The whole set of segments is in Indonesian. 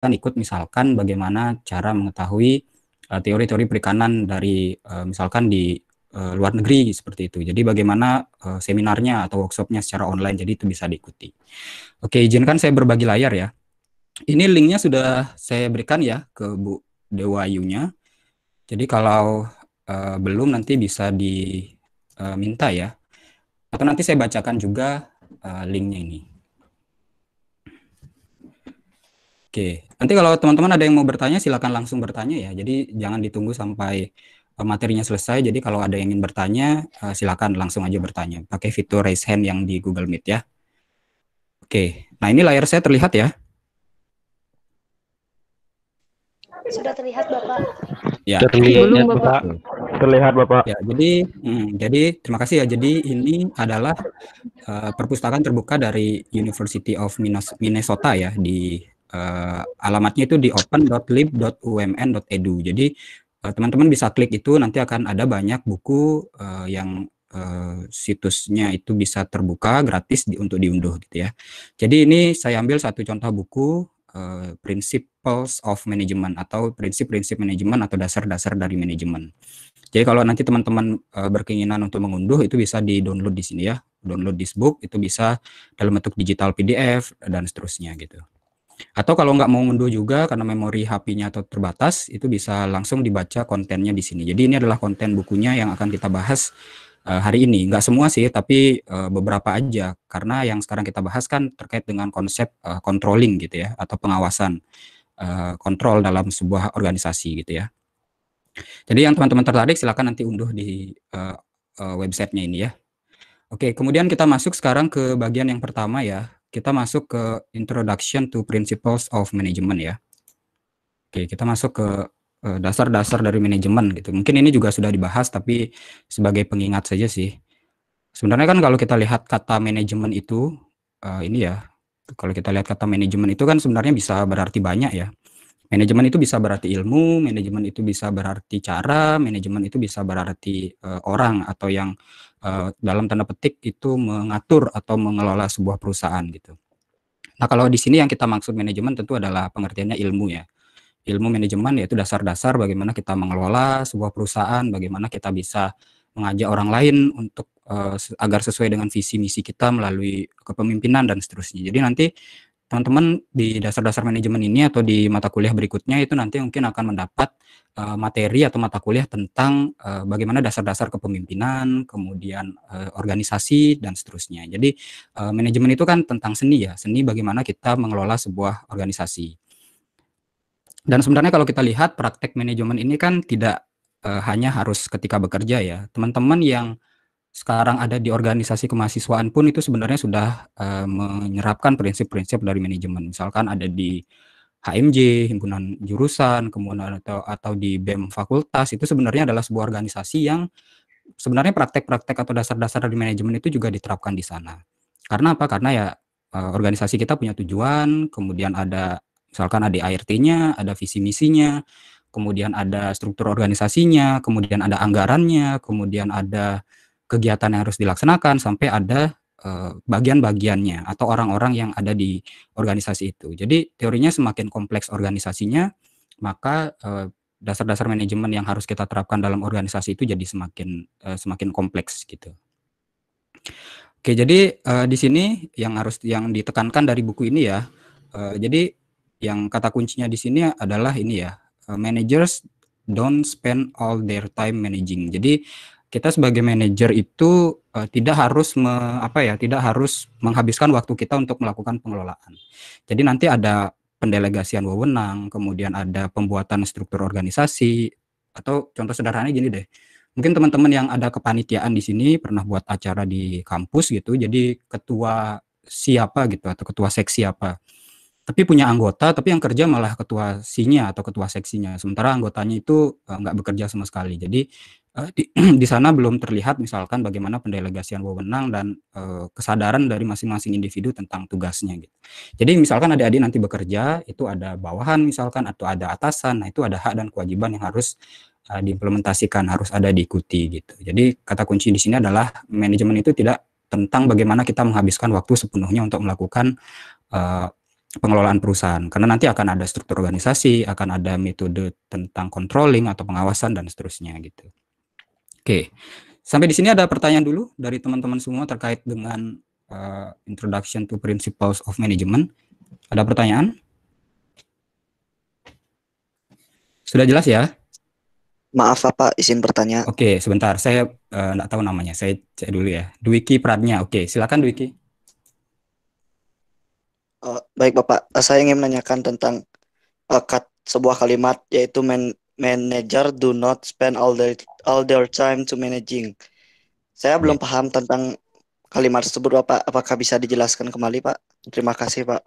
kan ikut misalkan bagaimana cara mengetahui eh, teori-teori uh, perikanan dari uh, misalkan di uh, luar negeri seperti itu. Jadi bagaimana uh, seminarnya atau workshopnya secara online jadi itu bisa diikuti. Oke, izinkan saya berbagi layar ya. Ini linknya sudah saya berikan ya ke Bu Dewa Yunya. Jadi kalau uh, belum nanti bisa diminta uh, ya. Atau nanti saya bacakan juga uh, linknya ini. Oke, nanti kalau teman-teman ada yang mau bertanya, silakan langsung bertanya ya. Jadi jangan ditunggu sampai eh, materinya selesai. Jadi kalau ada yang ingin bertanya, eh, silakan langsung aja bertanya. Pakai fitur raise hand yang di Google Meet ya. Oke, nah ini layar saya terlihat ya. Sudah terlihat Bapak. Ya. Terlihat Belum, Bapak. Terlihat Bapak. Ya, jadi hmm, jadi terima kasih ya. Jadi ini adalah uh, perpustakaan terbuka dari University of Minnesota ya di uh, alamatnya itu di open.lib.umn.edu. E Jadi eh, teman-teman uh, bisa klik itu nanti akan ada banyak buku uh, yang uh, situsnya itu bisa terbuka gratis di, untuk diunduh gitu ya. Jadi ini saya ambil satu contoh buku uh, Principles of Management atau prinsip-prinsip manajemen atau dasar-dasar dari manajemen. Jadi kalau nanti teman-teman berkeinginan untuk mengunduh itu bisa di-download di sini ya. Download this book itu bisa dalam bentuk digital PDF dan seterusnya gitu. Atau kalau nggak mau ngunduh juga karena memori HP-nya atau terbatas, itu bisa langsung dibaca kontennya di sini. Jadi ini adalah konten bukunya yang akan kita bahas eh, hari ini. Nggak semua sih, tapi eh, beberapa aja. Karena yang sekarang kita bahas kan terkait dengan konsep eh, controlling gitu ya, atau pengawasan kontrol dalam sebuah organisasi gitu ya. Jadi yang teman-teman tertarik silahkan nanti unduh di websitenya ini ya. Oke, kemudian kita masuk sekarang ke bagian yang pertama ya, kita masuk ke Introduction to Principles of Management ya. Oke, kita masuk ke eh, dasar-dasar dari manajemen gitu. Mungkin ini juga sudah dibahas tapi sebagai pengingat saja sih. Sebenarnya kan kalau kita lihat kata manajemen itu eh, ini ya, kalau kita lihat kata manajemen itu kan sebenarnya bisa berarti banyak ya. Manajemen itu bisa berarti ilmu, manajemen itu bisa berarti cara, manajemen itu bisa berarti uh, orang atau yang uh, dalam tanda petik itu mengatur atau mengelola sebuah perusahaan gitu. Nah, kalau di sini yang kita maksud manajemen tentu adalah pengertiannya ilmu ya. Ilmu manajemen yaitu dasar-dasar bagaimana kita mengelola sebuah perusahaan, bagaimana kita bisa mengajak orang lain untuk uh, agar sesuai dengan visi misi kita melalui kepemimpinan dan seterusnya. Jadi nanti teman-teman di dasar-dasar manajemen ini atau di mata kuliah berikutnya itu nanti mungkin akan mendapat uh, materi atau mata kuliah tentang uh, bagaimana dasar-dasar kepemimpinan, kemudian uh, organisasi dan seterusnya. Jadi uh, manajemen itu kan tentang seni ya, seni bagaimana kita mengelola sebuah organisasi. Dan sebenarnya kalau kita lihat praktek manajemen ini kan tidak uh, hanya harus ketika bekerja ya. Teman-teman yang sekarang ada di organisasi kemahasiswaan pun itu sebenarnya sudah uh, menyerapkan prinsip-prinsip dari manajemen. Misalkan ada di HMJ, himpunan jurusan, kemudian atau atau di BEM fakultas itu sebenarnya adalah sebuah organisasi yang sebenarnya praktek-praktek atau dasar-dasar dari manajemen itu juga diterapkan di sana. Karena apa? Karena ya uh, organisasi kita punya tujuan, kemudian ada misalkan ada ART-nya, ada visi misinya, kemudian ada struktur organisasinya, kemudian ada anggarannya, kemudian ada kegiatan yang harus dilaksanakan sampai ada eh, bagian-bagiannya atau orang-orang yang ada di organisasi itu. Jadi teorinya semakin kompleks organisasinya, maka eh, dasar-dasar manajemen yang harus kita terapkan dalam organisasi itu jadi semakin eh, semakin kompleks gitu. Oke, jadi di sini yang harus yang ditekankan dari buku ini ya. jadi yang kata kuncinya di sini adalah ini ya, managers don't spend all their time managing. Jadi kita sebagai manajer itu uh, tidak harus me, apa ya tidak harus menghabiskan waktu kita untuk melakukan pengelolaan. Jadi nanti ada pendelegasian wewenang, kemudian ada pembuatan struktur organisasi atau contoh sederhananya gini deh. Mungkin teman-teman yang ada kepanitiaan di sini pernah buat acara di kampus gitu. Jadi ketua siapa gitu atau ketua seksi apa. Tapi punya anggota, tapi yang kerja malah ketua sinya atau ketua seksinya. Sementara anggotanya itu eh, nggak bekerja sama sekali. Jadi Eh, di, di sana belum terlihat misalkan bagaimana pendelegasian wewenang dan e, kesadaran dari masing-masing individu tentang tugasnya gitu. Jadi misalkan ada adik nanti bekerja itu ada bawahan misalkan atau ada atasan, nah itu ada hak dan kewajiban yang harus e, diimplementasikan, harus ada diikuti gitu. Jadi kata kunci di sini adalah manajemen itu tidak tentang bagaimana kita menghabiskan waktu sepenuhnya untuk melakukan e, pengelolaan perusahaan karena nanti akan ada struktur organisasi akan ada metode tentang controlling atau pengawasan dan seterusnya gitu Oke, sampai di sini ada pertanyaan dulu dari teman-teman semua terkait dengan uh, Introduction to Principles of Management. Ada pertanyaan? Sudah jelas ya? Maaf apa izin bertanya? Oke, sebentar. Saya eh, nggak uh, tahu namanya. Saya cek dulu ya. Dwiki Pradnya. Oke, silakan Dwiki. Uh, baik Bapak, uh, saya ingin menanyakan tentang uh, kat, sebuah kalimat yaitu man, manager do not spend all their all their time to managing. Saya belum ya. paham tentang kalimat tersebut Bapak. Apakah bisa dijelaskan kembali Pak? Terima kasih Pak.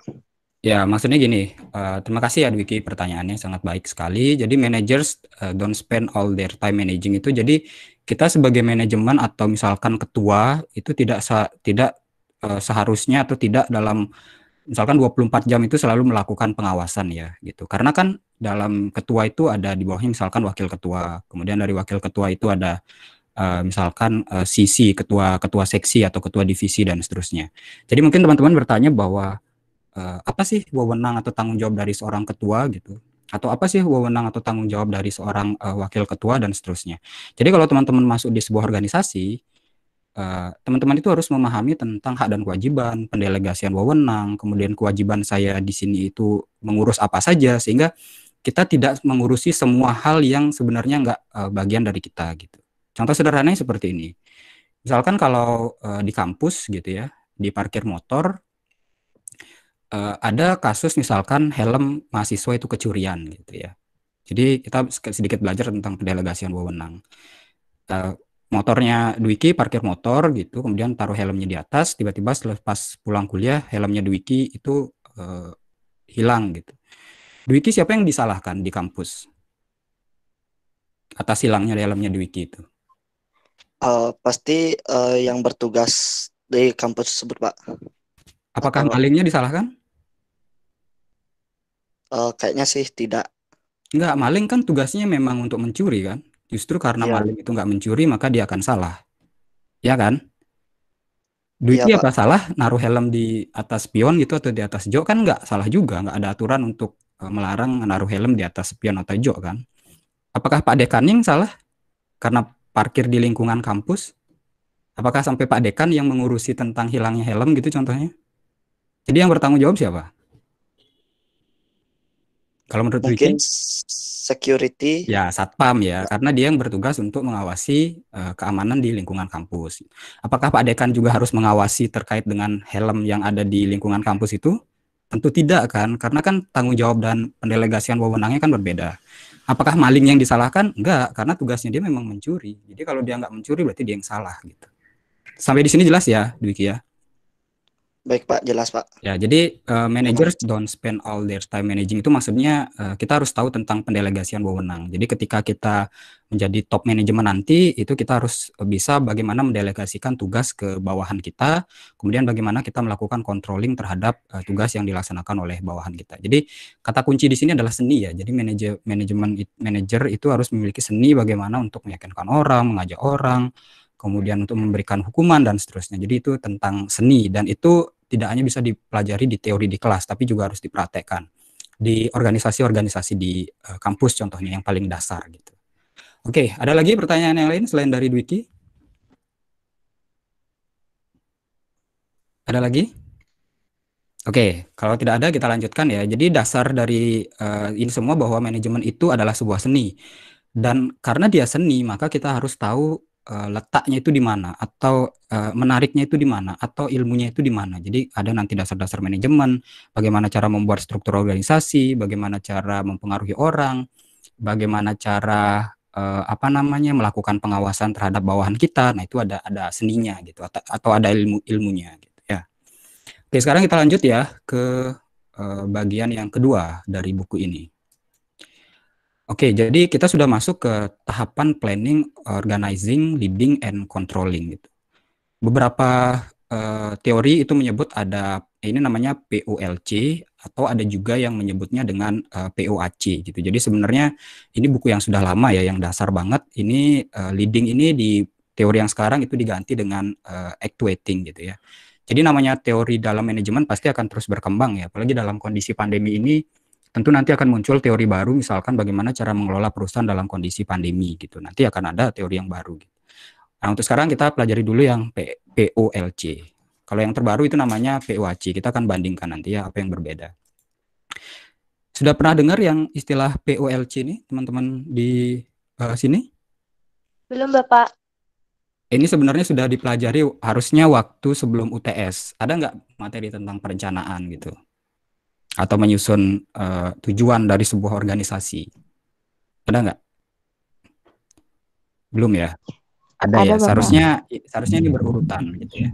Ya, maksudnya gini. Uh, terima kasih ya Dwiki pertanyaannya sangat baik sekali. Jadi managers uh, don't spend all their time managing itu jadi kita sebagai manajemen atau misalkan ketua itu tidak tidak uh, seharusnya atau tidak dalam misalkan 24 jam itu selalu melakukan pengawasan ya gitu. Karena kan dalam ketua itu ada di bawahnya misalkan wakil ketua, kemudian dari wakil ketua itu ada uh, misalkan uh, sisi ketua ketua seksi atau ketua divisi dan seterusnya. Jadi mungkin teman-teman bertanya bahwa uh, apa sih wewenang atau tanggung jawab dari seorang ketua gitu? Atau apa sih wewenang atau tanggung jawab dari seorang uh, wakil ketua dan seterusnya? Jadi kalau teman-teman masuk di sebuah organisasi Eh, teman-teman uh, itu harus memahami tentang hak dan kewajiban, pendelegasian wewenang, kemudian kewajiban saya di sini itu mengurus apa saja sehingga kita tidak mengurusi semua hal yang sebenarnya nggak uh, bagian dari kita gitu. Contoh sederhananya seperti ini. Misalkan kalau uh, di kampus gitu ya, di parkir motor uh, ada kasus misalkan helm mahasiswa itu kecurian gitu ya. Jadi kita sedikit belajar tentang pendelegasian wewenang. Uh, motornya Dwiki parkir motor gitu kemudian taruh helmnya di atas tiba-tiba setelah pas pulang kuliah helmnya Dwiki itu uh, hilang gitu Dwiki siapa yang disalahkan di kampus atas hilangnya helmnya Dwiki itu uh, pasti uh, yang bertugas di kampus tersebut pak apakah Atau... malingnya disalahkan uh, kayaknya sih tidak Enggak, maling kan tugasnya memang untuk mencuri kan Justru karena yeah. maling itu nggak mencuri maka dia akan salah. Ya kan? Duitnya yeah, apa salah naruh helm di atas pion gitu atau di atas jok kan nggak salah juga, nggak ada aturan untuk eh, melarang naruh helm di atas pion atau jok kan. Apakah Pak Dekan yang salah karena parkir di lingkungan kampus? Apakah sampai Pak Dekan yang mengurusi tentang hilangnya helm gitu contohnya? Jadi yang bertanggung jawab siapa? Kalau menurut mungkin security ya satpam ya, karena dia yang bertugas untuk mengawasi uh, keamanan di lingkungan kampus. Apakah Pak Dekan juga harus mengawasi terkait dengan helm yang ada di lingkungan kampus itu? Tentu tidak kan, karena kan tanggung jawab dan pendelegasian wewenangnya kan berbeda. Apakah maling yang disalahkan? Enggak, karena tugasnya dia memang mencuri. Jadi kalau dia nggak mencuri berarti dia yang salah gitu. Sampai di sini jelas ya, Dwiki ya? Baik Pak, jelas Pak. Ya, jadi uh, managers don't spend all their time managing itu maksudnya uh, kita harus tahu tentang pendelegasian wewenang. Jadi ketika kita menjadi top manajemen nanti itu kita harus bisa bagaimana mendelegasikan tugas ke bawahan kita, kemudian bagaimana kita melakukan controlling terhadap uh, tugas yang dilaksanakan oleh bawahan kita. Jadi kata kunci di sini adalah seni ya. Jadi manajer manajemen manager itu harus memiliki seni bagaimana untuk meyakinkan orang, mengajak orang, kemudian untuk memberikan hukuman dan seterusnya. Jadi itu tentang seni dan itu tidak hanya bisa dipelajari di teori di kelas, tapi juga harus dipraktekkan di organisasi-organisasi di uh, kampus contohnya yang paling dasar gitu. Oke, ada lagi pertanyaan yang lain selain dari Dwiki? Ada lagi? Oke, kalau tidak ada kita lanjutkan ya. Jadi dasar dari uh, ini semua bahwa manajemen itu adalah sebuah seni. Dan karena dia seni, maka kita harus tahu Eh, letaknya itu di mana atau eh, menariknya itu di mana atau ilmunya itu di mana. Jadi ada nanti dasar-dasar manajemen, bagaimana cara membuat struktur organisasi, bagaimana cara mempengaruhi orang, bagaimana cara eh, apa namanya melakukan pengawasan terhadap bawahan kita. Nah, itu ada ada seninya gitu atau, atau ada ilmu ilmunya gitu ya. Oke, sekarang kita lanjut ya ke bagian yang kedua dari buku ini. Oke, jadi kita sudah masuk ke tahapan planning, organizing, leading, and controlling gitu. Beberapa uh, teori itu menyebut ada ini namanya POLC atau ada juga yang menyebutnya dengan uh, eh, POAC gitu. Jadi sebenarnya ini buku yang sudah lama ya, yang dasar banget. Ini uh, leading ini di teori yang sekarang itu diganti dengan uh, actuating gitu ya. Jadi namanya teori dalam manajemen pasti akan terus berkembang ya, apalagi dalam kondisi pandemi ini Tentu nanti akan muncul teori baru misalkan bagaimana cara mengelola perusahaan dalam kondisi pandemi gitu. Nanti akan ada teori yang baru gitu. Nah, untuk sekarang kita pelajari dulu yang P POLC. Kalau yang terbaru itu namanya POAC. Kita akan bandingkan nanti ya apa yang berbeda. Sudah pernah dengar yang istilah POLC ini teman-teman di uh, sini? Belum, Bapak. Ini sebenarnya sudah dipelajari harusnya waktu sebelum UTS. Ada nggak materi tentang perencanaan gitu? atau menyusun uh, tujuan dari sebuah organisasi ada nggak belum ya ada, ada ya bapak. seharusnya seharusnya ini berurutan gitu ya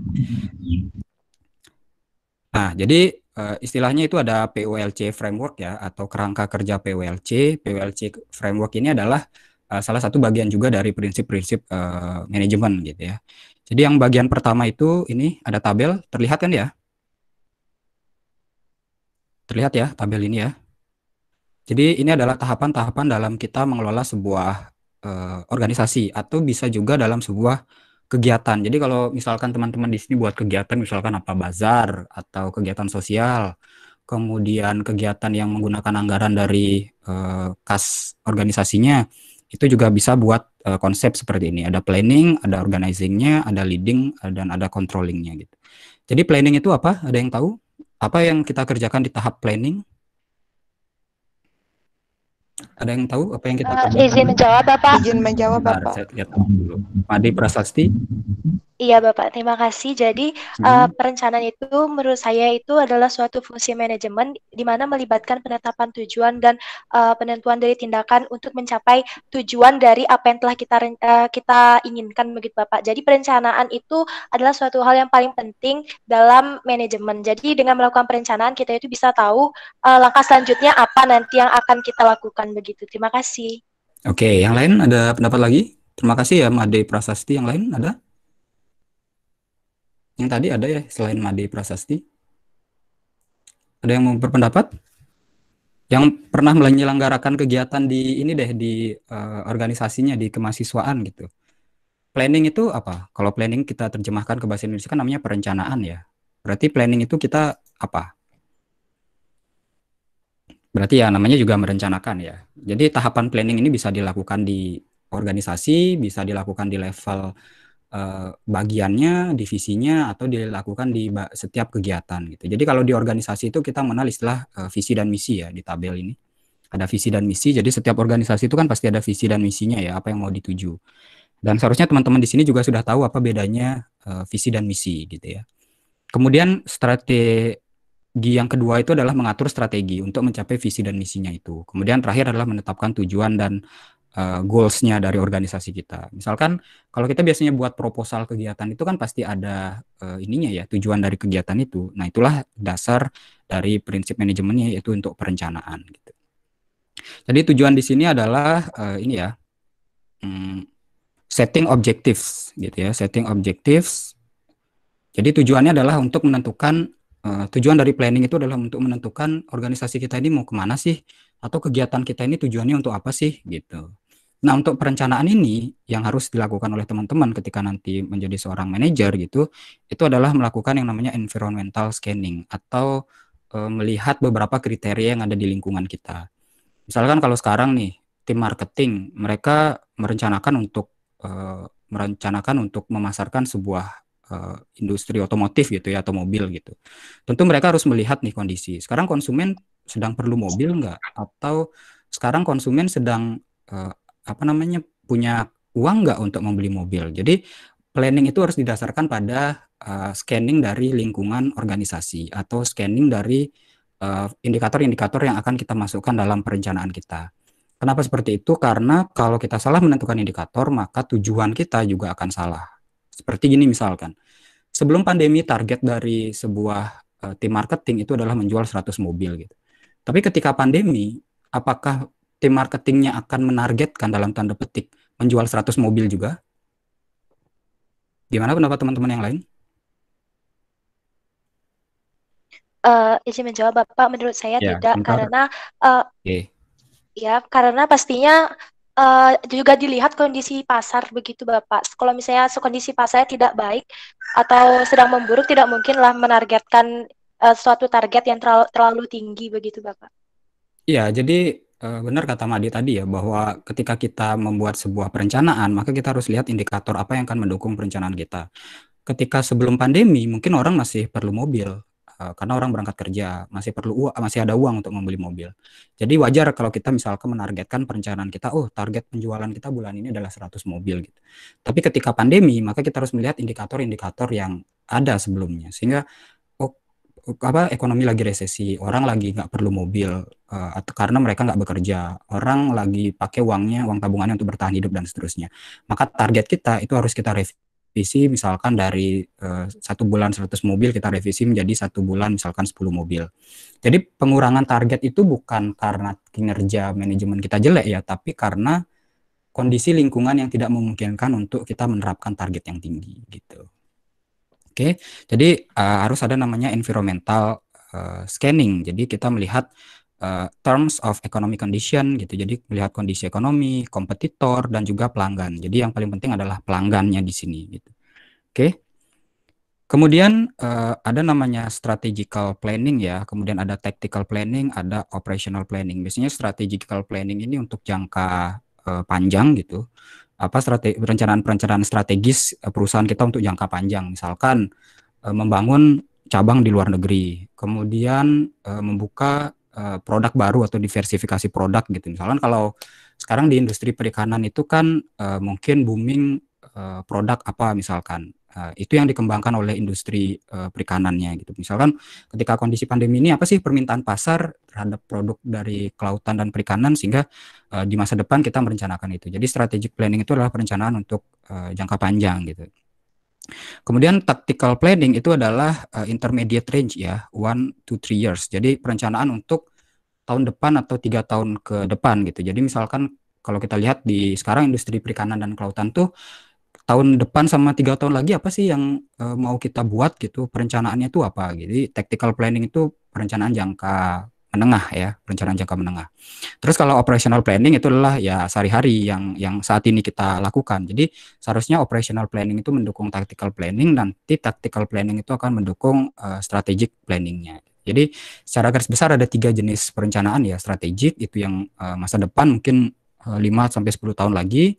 nah jadi eh, istilahnya itu ada PULC framework ya atau kerangka kerja PULC PULC framework ini adalah eh, salah satu bagian juga dari prinsip-prinsip manajemen gitu ya jadi yang bagian pertama itu ini ada tabel terlihat kan ya Terlihat ya tabel ini ya. Jadi ini adalah tahapan-tahapan dalam kita mengelola sebuah eh, organisasi atau bisa juga dalam sebuah kegiatan. Jadi kalau misalkan teman-teman di sini buat kegiatan misalkan apa bazar atau kegiatan sosial, kemudian kegiatan yang menggunakan anggaran dari eh, kas organisasinya itu juga bisa buat eh, konsep seperti ini. Ada planning, ada organizingnya, ada leading, eh, dan ada controllingnya gitu. Jadi planning itu apa? Ada yang tahu? apa yang kita kerjakan di tahap planning? Ada yang tahu apa yang kita uh, kerjakan? Izin menjawab Bapak. Izin menjawab Bapak. Bentar, saya lihat dulu. Madi Prasasti. Iya Bapak, terima kasih. Jadi hmm. uh, perencanaan itu menurut saya itu adalah suatu fungsi manajemen di mana melibatkan penetapan tujuan dan uh, penentuan dari tindakan untuk mencapai tujuan dari apa yang telah kita uh, kita inginkan begitu Bapak. Jadi perencanaan itu adalah suatu hal yang paling penting dalam manajemen. Jadi dengan melakukan perencanaan kita itu bisa tahu uh, langkah selanjutnya apa nanti yang akan kita lakukan begitu. Terima kasih. Oke, yang lain ada pendapat lagi? Terima kasih ya Made Prasasti. Yang lain ada? Yang tadi ada ya selain Made Prasasti. Ada yang mau berpendapat? Yang pernah menyelenggarakan kegiatan di ini deh di uh, organisasinya di kemahasiswaan gitu. Planning itu apa? Kalau planning kita terjemahkan ke bahasa Indonesia kan namanya perencanaan ya. Berarti planning itu kita apa? Berarti ya namanya juga merencanakan ya. Jadi tahapan planning ini bisa dilakukan di organisasi, bisa dilakukan di level Eh, bagiannya, divisinya atau dilakukan di setiap kegiatan gitu. Jadi kalau di organisasi itu kita mengenal istilah eh, visi dan misi ya di tabel ini. Ada visi dan misi. Jadi setiap organisasi itu kan pasti ada visi dan misinya ya, apa yang mau dituju. Dan seharusnya teman-teman di sini juga sudah tahu apa bedanya eh, visi dan misi gitu ya. Kemudian strategi yang kedua itu adalah mengatur strategi untuk mencapai visi dan misinya itu. Kemudian terakhir adalah menetapkan tujuan dan uh, goalsnya dari organisasi kita. Misalkan kalau kita biasanya buat proposal kegiatan itu kan pasti ada uh, ininya ya tujuan dari kegiatan itu. Nah itulah dasar dari prinsip manajemennya yaitu untuk perencanaan. Gitu. Jadi tujuan di sini adalah uh, ini ya um, setting objectives gitu ya setting objectives. Jadi tujuannya adalah untuk menentukan uh, tujuan dari planning itu adalah untuk menentukan organisasi kita ini mau kemana sih atau kegiatan kita ini tujuannya untuk apa sih gitu. Nah, untuk perencanaan ini yang harus dilakukan oleh teman-teman ketika nanti menjadi seorang manajer gitu, itu adalah melakukan yang namanya environmental scanning atau e, melihat beberapa kriteria yang ada di lingkungan kita. Misalkan kalau sekarang nih tim marketing, mereka merencanakan untuk e, merencanakan untuk memasarkan sebuah e, industri otomotif gitu ya atau mobil gitu. Tentu mereka harus melihat nih kondisi. Sekarang konsumen sedang perlu mobil nggak atau sekarang konsumen sedang uh, apa namanya punya uang nggak untuk membeli mobil. Jadi planning itu harus didasarkan pada uh, scanning dari lingkungan organisasi atau scanning dari eh, indikator-indikator uh, yang akan kita masukkan dalam perencanaan kita. Kenapa seperti itu? Karena kalau kita salah menentukan indikator, maka tujuan kita juga akan salah. Seperti gini misalkan, sebelum pandemi target dari sebuah uh, tim marketing itu adalah menjual 100 mobil gitu. Tapi ketika pandemi, apakah tim marketingnya akan menargetkan dalam tanda petik menjual 100 mobil juga? Gimana pendapat teman-teman yang lain? Uh, izin menjawab Bapak, menurut saya ya, tidak karena uh, okay. ya karena pastinya uh, juga dilihat kondisi pasar begitu Bapak. Kalau misalnya kondisi pasar tidak baik atau sedang memburuk tidak mungkinlah menargetkan Eh, suatu target yang terlalu, terlalu tinggi begitu Bapak. Iya, jadi eh, benar kata Madi tadi ya bahwa ketika kita membuat sebuah perencanaan, maka kita harus lihat indikator apa yang akan mendukung perencanaan kita. Ketika sebelum pandemi, mungkin orang masih perlu mobil eh, karena orang berangkat kerja, masih perlu masih ada uang untuk membeli mobil. Jadi wajar kalau kita misalkan menargetkan perencanaan kita, oh target penjualan kita bulan ini adalah 100 mobil gitu. Tapi ketika pandemi, maka kita harus melihat indikator-indikator yang ada sebelumnya sehingga apa ekonomi lagi resesi, orang lagi nggak perlu mobil uh, eh, atau karena mereka nggak bekerja, orang lagi pakai uangnya, uang tabungannya untuk bertahan hidup dan seterusnya. Maka target kita itu harus kita revisi, misalkan dari uh, satu bulan 100 mobil kita revisi menjadi satu bulan misalkan 10 mobil. Jadi pengurangan target itu bukan karena kinerja manajemen kita jelek ya, tapi karena kondisi lingkungan yang tidak memungkinkan untuk kita menerapkan target yang tinggi gitu. Oke, jadi uh, harus ada namanya environmental uh, scanning. Jadi kita melihat uh, terms of economic condition gitu. Jadi melihat kondisi ekonomi, kompetitor dan juga pelanggan. Jadi yang paling penting adalah pelanggannya di sini gitu. Oke. Kemudian uh, ada namanya strategical planning ya. Kemudian ada tactical planning, ada operational planning. Biasanya strategical planning ini untuk jangka uh, panjang gitu apa strategi perencanaan-perencanaan strategis eh, perusahaan kita untuk jangka panjang misalkan uh, membangun cabang di luar negeri kemudian uh, membuka uh, produk baru atau diversifikasi produk gitu misalkan kalau sekarang di industri perikanan itu kan uh, mungkin booming Eh, produk apa misalkan. Uh, itu yang dikembangkan oleh industri uh, perikanannya gitu. Misalkan ketika kondisi pandemi ini apa sih permintaan pasar terhadap produk dari kelautan dan perikanan sehingga uh, di masa depan kita merencanakan itu. Jadi strategic planning itu adalah perencanaan untuk uh, jangka panjang gitu. Kemudian tactical planning itu adalah uh, intermediate range ya, one to three years. Jadi perencanaan untuk tahun depan atau tiga tahun ke depan gitu. Jadi misalkan kalau kita lihat di sekarang industri perikanan dan kelautan tuh tahun depan sama tiga tahun lagi apa sih yang uh, mau kita buat gitu perencanaannya itu apa jadi tactical planning itu perencanaan jangka menengah ya perencanaan jangka menengah terus kalau operational planning itu adalah ya sehari-hari yang yang saat ini kita lakukan jadi seharusnya operational planning itu mendukung tactical planning nanti tactical planning itu akan mendukung uh, strategic planningnya jadi secara garis besar ada tiga jenis perencanaan ya strategik itu yang uh, masa depan mungkin uh, 5 sampai 10 tahun lagi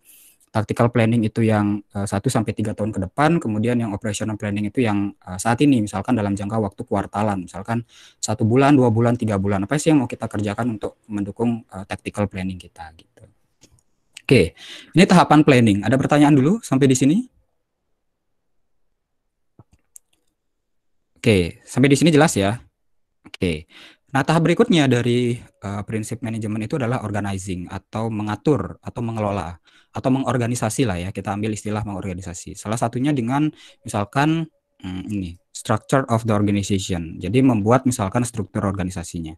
tactical planning itu yang eh, satu sampai tiga tahun ke depan, kemudian yang operational planning itu yang uh, saat ini, misalkan dalam jangka waktu kuartalan, misalkan satu bulan, dua bulan, tiga bulan, apa sih yang mau kita kerjakan untuk mendukung uh, tactical planning kita gitu. Oke, ini tahapan planning. Ada pertanyaan dulu sampai di sini? Oke, sampai di sini jelas ya. Oke. Nah, tahap berikutnya dari uh, prinsip manajemen itu adalah organizing atau mengatur atau mengelola atau mengorganisasi lah ya kita ambil istilah mengorganisasi salah satunya dengan misalkan hmm, ini structure of the organization jadi membuat misalkan struktur organisasinya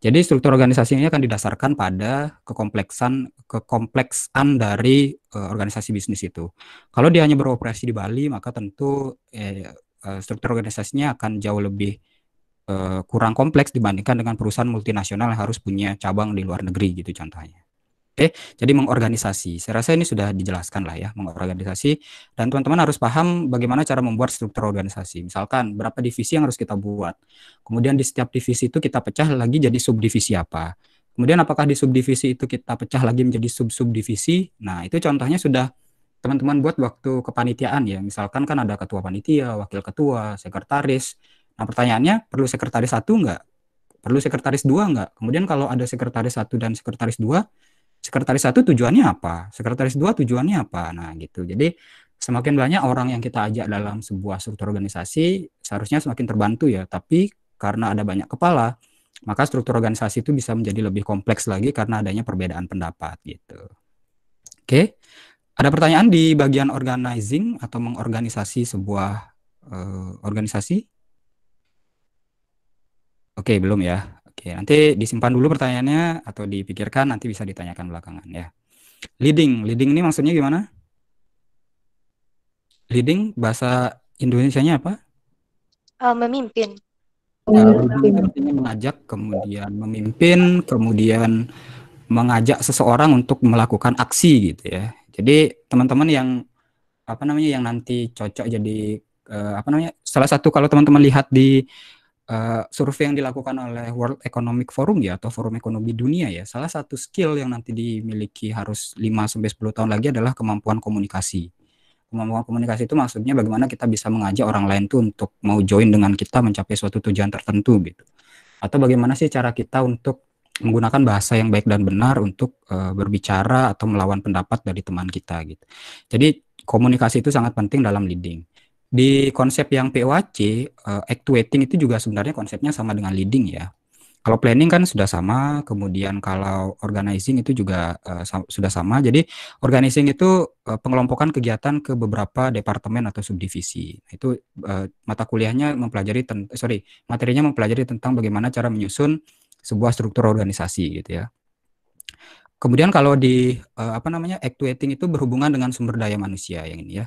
jadi struktur organisasinya akan didasarkan pada kekompleksan kekompleksan dari uh, organisasi bisnis itu. Kalau dia hanya beroperasi di Bali, maka tentu eh, eh struktur organisasinya akan jauh lebih eh, kurang kompleks dibandingkan dengan perusahaan multinasional yang harus punya cabang di luar negeri gitu contohnya. Oke, jadi mengorganisasi. Saya rasa ini sudah dijelaskan lah ya, mengorganisasi. Dan teman-teman harus paham bagaimana cara membuat struktur organisasi. Misalkan berapa divisi yang harus kita buat. Kemudian di setiap divisi itu kita pecah lagi jadi subdivisi apa. Kemudian apakah di subdivisi itu kita pecah lagi menjadi sub-subdivisi? Nah, itu contohnya sudah teman-teman buat waktu kepanitiaan ya. Misalkan kan ada ketua panitia, wakil ketua, sekretaris. Nah, pertanyaannya perlu sekretaris satu nggak? Perlu sekretaris dua nggak? Kemudian kalau ada sekretaris satu dan sekretaris dua, sekretaris satu tujuannya apa, sekretaris dua tujuannya apa. Nah, gitu. Jadi semakin banyak orang yang kita ajak dalam sebuah struktur organisasi seharusnya semakin terbantu ya. Tapi karena ada banyak kepala, maka struktur organisasi itu bisa menjadi lebih kompleks lagi karena adanya perbedaan pendapat gitu. Oke. Ada pertanyaan di bagian organizing atau mengorganisasi sebuah uh, organisasi? Oke, belum ya. Oke, nanti disimpan dulu pertanyaannya atau dipikirkan nanti bisa ditanyakan belakangan ya. Leading, leading ini maksudnya gimana? Leading bahasa Indonesianya apa? Uh, memimpin. artinya mengajak, kemudian memimpin, kemudian mengajak seseorang untuk melakukan aksi gitu ya. Jadi teman-teman yang apa namanya yang nanti cocok jadi uh, apa namanya salah satu kalau teman-teman lihat di uh, survei yang dilakukan oleh World Economic Forum ya atau Forum Ekonomi Dunia ya, salah satu skill yang nanti dimiliki harus 5 sampai 10 tahun lagi adalah kemampuan komunikasi. Kemampuan komunikasi itu maksudnya bagaimana kita bisa mengajak orang lain tuh untuk mau join dengan kita mencapai suatu tujuan tertentu gitu. Atau bagaimana sih cara kita untuk menggunakan bahasa yang baik dan benar untuk uh, berbicara atau melawan pendapat dari teman kita gitu. Jadi komunikasi itu sangat penting dalam leading. Di konsep yang POAC, uh, eh, actuating itu juga sebenarnya konsepnya sama dengan leading ya. Kalau planning kan sudah sama, kemudian kalau organizing itu juga uh, sa sudah sama. Jadi organizing itu uh, pengelompokan kegiatan ke beberapa departemen atau subdivisi. Itu uh, mata kuliahnya mempelajari sorry, materinya mempelajari tentang bagaimana cara menyusun sebuah struktur organisasi gitu ya. Kemudian kalau di uh, apa namanya actuating itu berhubungan dengan sumber daya manusia yang ini ya.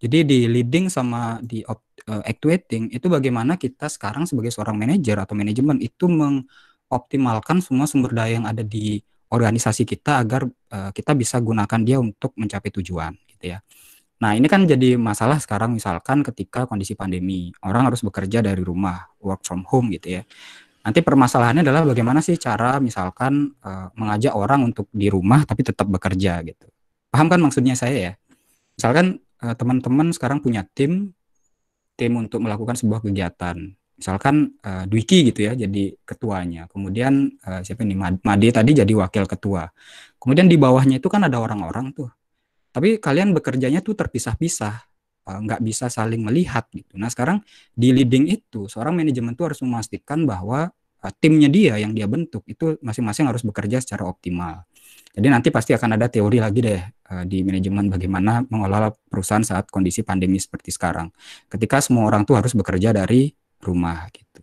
Jadi di leading sama di uh, actuating itu bagaimana kita sekarang sebagai seorang manajer atau manajemen itu mengoptimalkan semua sumber daya yang ada di organisasi kita agar uh, kita bisa gunakan dia untuk mencapai tujuan gitu ya. Nah, ini kan jadi masalah sekarang misalkan ketika kondisi pandemi, orang harus bekerja dari rumah, work from home gitu ya. Nanti permasalahannya adalah bagaimana sih cara misalkan uh, mengajak orang untuk di rumah tapi tetap bekerja gitu. Paham kan maksudnya saya ya? Misalkan Eh, teman-teman sekarang punya tim tim untuk melakukan sebuah kegiatan misalkan uh, Dwiki gitu ya jadi ketuanya kemudian uh, siapa ini Made tadi jadi wakil ketua kemudian di bawahnya itu kan ada orang-orang tuh tapi kalian bekerjanya tuh terpisah-pisah uh, nggak bisa saling melihat gitu nah sekarang di leading itu seorang manajemen tuh harus memastikan bahwa uh, timnya dia yang dia bentuk itu masing-masing harus bekerja secara optimal jadi nanti pasti akan ada teori lagi deh eh, di manajemen bagaimana mengelola perusahaan saat kondisi pandemi seperti sekarang. Ketika semua orang tuh harus bekerja dari rumah gitu.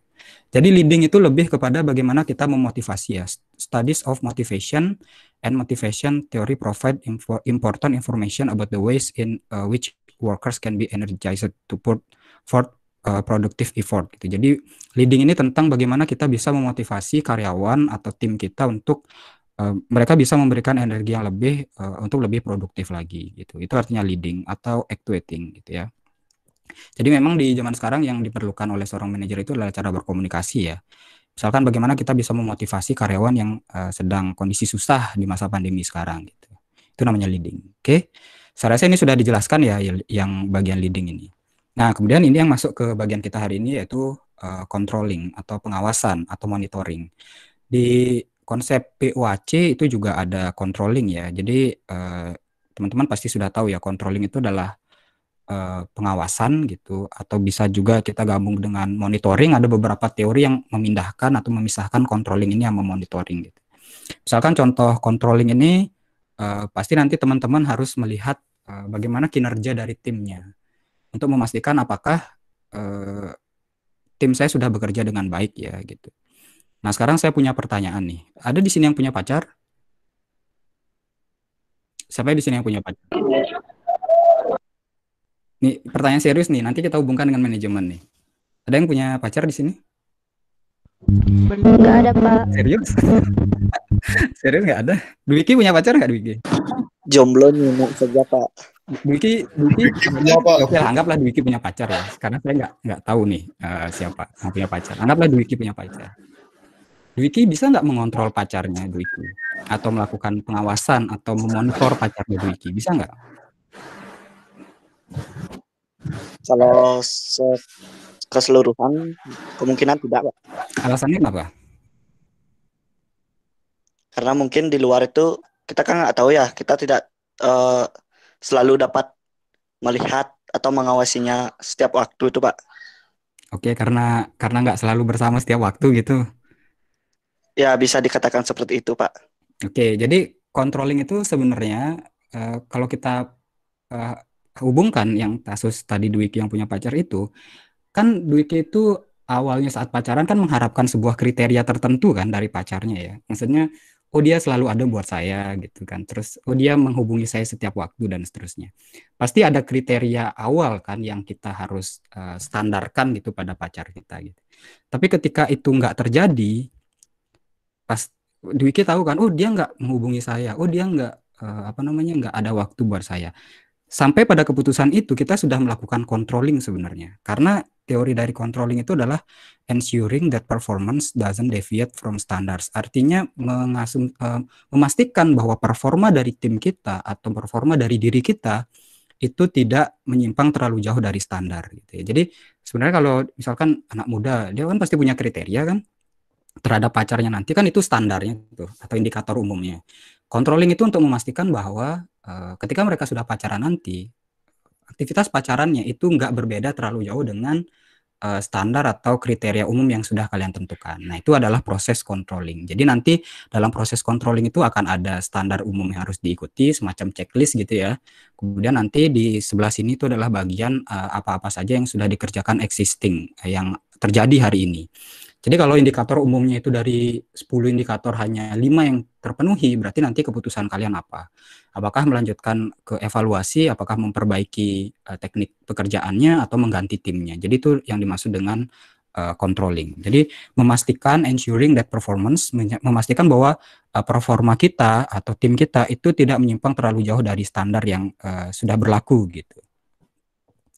Jadi leading itu lebih kepada bagaimana kita memotivasi ya. Studies of motivation and motivation theory provide important information about the ways in eh, which workers can be energized to put forth eh, productive effort gitu. Jadi leading ini tentang bagaimana kita bisa memotivasi karyawan atau tim kita untuk mereka bisa memberikan energi yang lebih uh, untuk lebih produktif lagi gitu. Itu artinya leading atau actuating gitu ya. Jadi memang di zaman sekarang yang diperlukan oleh seorang manajer itu adalah cara berkomunikasi ya. Misalkan bagaimana kita bisa memotivasi karyawan yang uh, sedang kondisi susah di masa pandemi sekarang gitu. Itu namanya leading. Oke. Okay? Saya rasa ini sudah dijelaskan ya yang bagian leading ini. Nah, kemudian ini yang masuk ke bagian kita hari ini yaitu uh, controlling atau pengawasan atau monitoring. Di konsep POC itu juga ada controlling ya. Jadi eh, teman-teman pasti sudah tahu ya controlling itu adalah eh, pengawasan gitu atau bisa juga kita gabung dengan monitoring. Ada beberapa teori yang memindahkan atau memisahkan controlling ini sama monitoring gitu. Misalkan contoh controlling ini eh, pasti nanti teman-teman harus melihat bagaimana kinerja dari timnya untuk memastikan apakah tim saya sudah bekerja dengan baik ya gitu Nah, sekarang saya punya pertanyaan nih. Ada di sini yang punya pacar? Siapa di sini yang punya pacar? Nih, pertanyaan serius nih. Nanti kita hubungkan dengan manajemen nih. Ada yang punya pacar di sini? Enggak ada, Pak. Serius? serius enggak ada? Dwiki punya pacar nggak, Dwiki? Jomblo nih, nih, kerja, Pak. Dwiki, Dwiki, Dwiki punya apa? anggaplah Dwiki punya pacar ya. Karena saya enggak, nggak tahu nih uh, siapa yang punya pacar. Anggaplah Dwiki punya pacar. Dwiki bisa nggak mengontrol pacarnya Dwiki atau melakukan pengawasan atau memonitor pacarnya Dwiki bisa nggak? Kalau keseluruhan kemungkinan tidak, Pak. Alasannya apa? Karena mungkin di luar itu kita kan nggak tahu ya, kita tidak uh, selalu dapat melihat atau mengawasinya setiap waktu itu, Pak. Oke, karena karena nggak selalu bersama setiap waktu gitu. Ya bisa dikatakan seperti itu Pak. Oke, jadi controlling itu sebenarnya uh, kalau kita uh, hubungkan yang kasus tadi Dwiki yang punya pacar itu, kan Dwiki itu awalnya saat pacaran kan mengharapkan sebuah kriteria tertentu kan dari pacarnya ya. Maksudnya oh dia selalu ada buat saya gitu kan. Terus oh dia menghubungi saya setiap waktu dan seterusnya. Pasti ada kriteria awal kan yang kita harus uh, standarkan gitu pada pacar kita gitu. Tapi ketika itu nggak terjadi, pas Dwiki tahu kan oh dia nggak menghubungi saya oh dia nggak uh, apa namanya nggak ada waktu buat saya sampai pada keputusan itu kita sudah melakukan controlling sebenarnya karena teori dari controlling itu adalah ensuring that performance doesn't deviate from standards. Artinya mengasum, uh, memastikan bahwa performa dari tim kita atau performa dari diri kita itu tidak menyimpang terlalu jauh dari standar gitu ya. Jadi sebenarnya kalau misalkan anak muda dia kan pasti punya kriteria kan terhadap pacarnya nanti kan itu standarnya gitu, atau indikator umumnya. Controlling itu untuk memastikan bahwa uh, ketika mereka sudah pacaran nanti aktivitas pacarannya itu nggak berbeda terlalu jauh dengan uh, standar atau kriteria umum yang sudah kalian tentukan. Nah, itu adalah proses controlling. Jadi nanti dalam proses controlling itu akan ada standar umum yang harus diikuti, semacam checklist gitu ya. Kemudian nanti di sebelah sini itu adalah bagian eh, apa-apa uh, saja yang sudah dikerjakan existing yang terjadi hari ini. Jadi kalau indikator umumnya itu dari 10 indikator hanya 5 yang terpenuhi, berarti nanti keputusan kalian apa? Apakah melanjutkan ke evaluasi, apakah memperbaiki uh, teknik pekerjaannya atau mengganti timnya. Jadi itu yang dimaksud dengan eh, controlling. Jadi memastikan ensuring that performance memastikan bahwa uh, performa kita atau tim kita itu tidak menyimpang terlalu jauh dari standar yang uh, sudah berlaku gitu.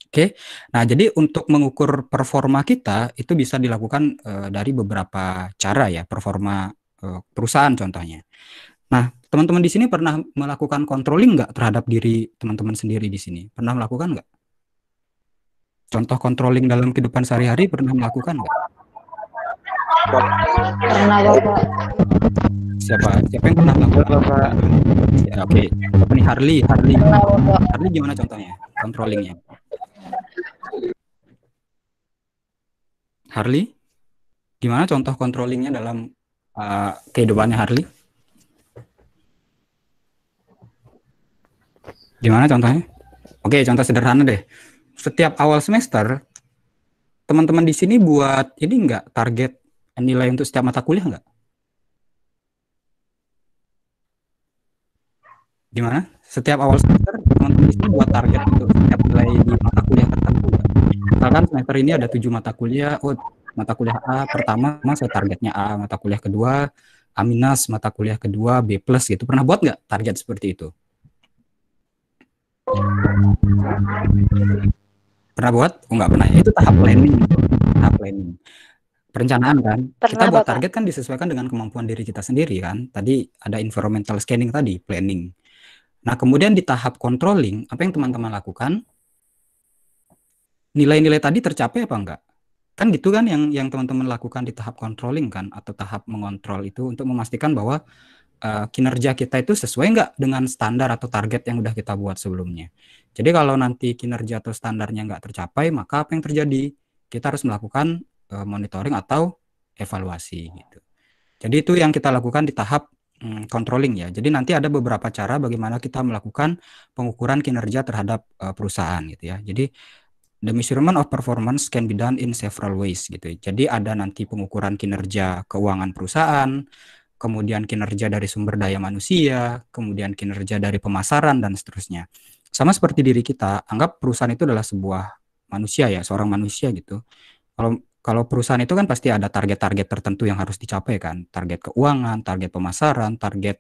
Oke. Nah, jadi untuk mengukur performa kita itu bisa dilakukan uh, dari beberapa cara ya, performa uh, perusahaan contohnya. Nah, teman-teman di sini pernah melakukan controlling nggak terhadap diri teman-teman sendiri di sini? Pernah melakukan nggak? Contoh controlling dalam kehidupan sehari-hari pernah melakukan nggak? Pernah, Pak. Siapa? Siapa yang pernah melakukan? Ya, Oke, okay. ini Harley. Harley. Harley gimana contohnya? Controllingnya? Harley, gimana contoh controllingnya dalam uh, kehidupannya Harley? Gimana contohnya? Oke, contoh sederhana deh. Setiap awal semester, teman-teman di sini buat ini enggak target nilai untuk setiap mata kuliah enggak? Gimana? Setiap awal semester, teman-teman di sini buat target untuk setiap nilai di mata misalkan semester ini ada tujuh mata kuliah, oh mata kuliah A pertama saya targetnya A, mata kuliah kedua A minus, mata kuliah kedua B plus gitu. Pernah buat nggak target seperti itu? Pernah buat? Oh, nggak pernah. Ya. Itu tahap planning. Tahap planning. Perencanaan kan. Pernah kita buat target kan disesuaikan dengan kemampuan diri kita sendiri kan. Tadi ada environmental scanning tadi, planning. Nah, kemudian di tahap controlling, apa yang teman-teman lakukan? nilai-nilai tadi tercapai apa enggak? Kan gitu kan yang yang teman-teman lakukan di tahap controlling kan atau tahap mengontrol itu untuk memastikan bahwa uh, kinerja kita itu sesuai enggak dengan standar atau target yang udah kita buat sebelumnya. Jadi kalau nanti kinerja atau standarnya enggak tercapai, maka apa yang terjadi? Kita harus melakukan uh, monitoring atau evaluasi gitu. Jadi itu yang kita lakukan di tahap hmm, controlling ya. Jadi nanti ada beberapa cara bagaimana kita melakukan pengukuran kinerja terhadap uh, perusahaan gitu ya. Jadi the measurement of performance can be done in several ways gitu. Ya. Jadi ada nanti pengukuran kinerja keuangan perusahaan, kemudian kinerja dari sumber daya manusia, kemudian kinerja dari pemasaran dan seterusnya. Sama seperti diri kita, anggap perusahaan itu adalah sebuah manusia ya, seorang manusia gitu. Kalau kalau perusahaan itu kan pasti ada target-target tertentu yang harus dicapai kan, target keuangan, target pemasaran, target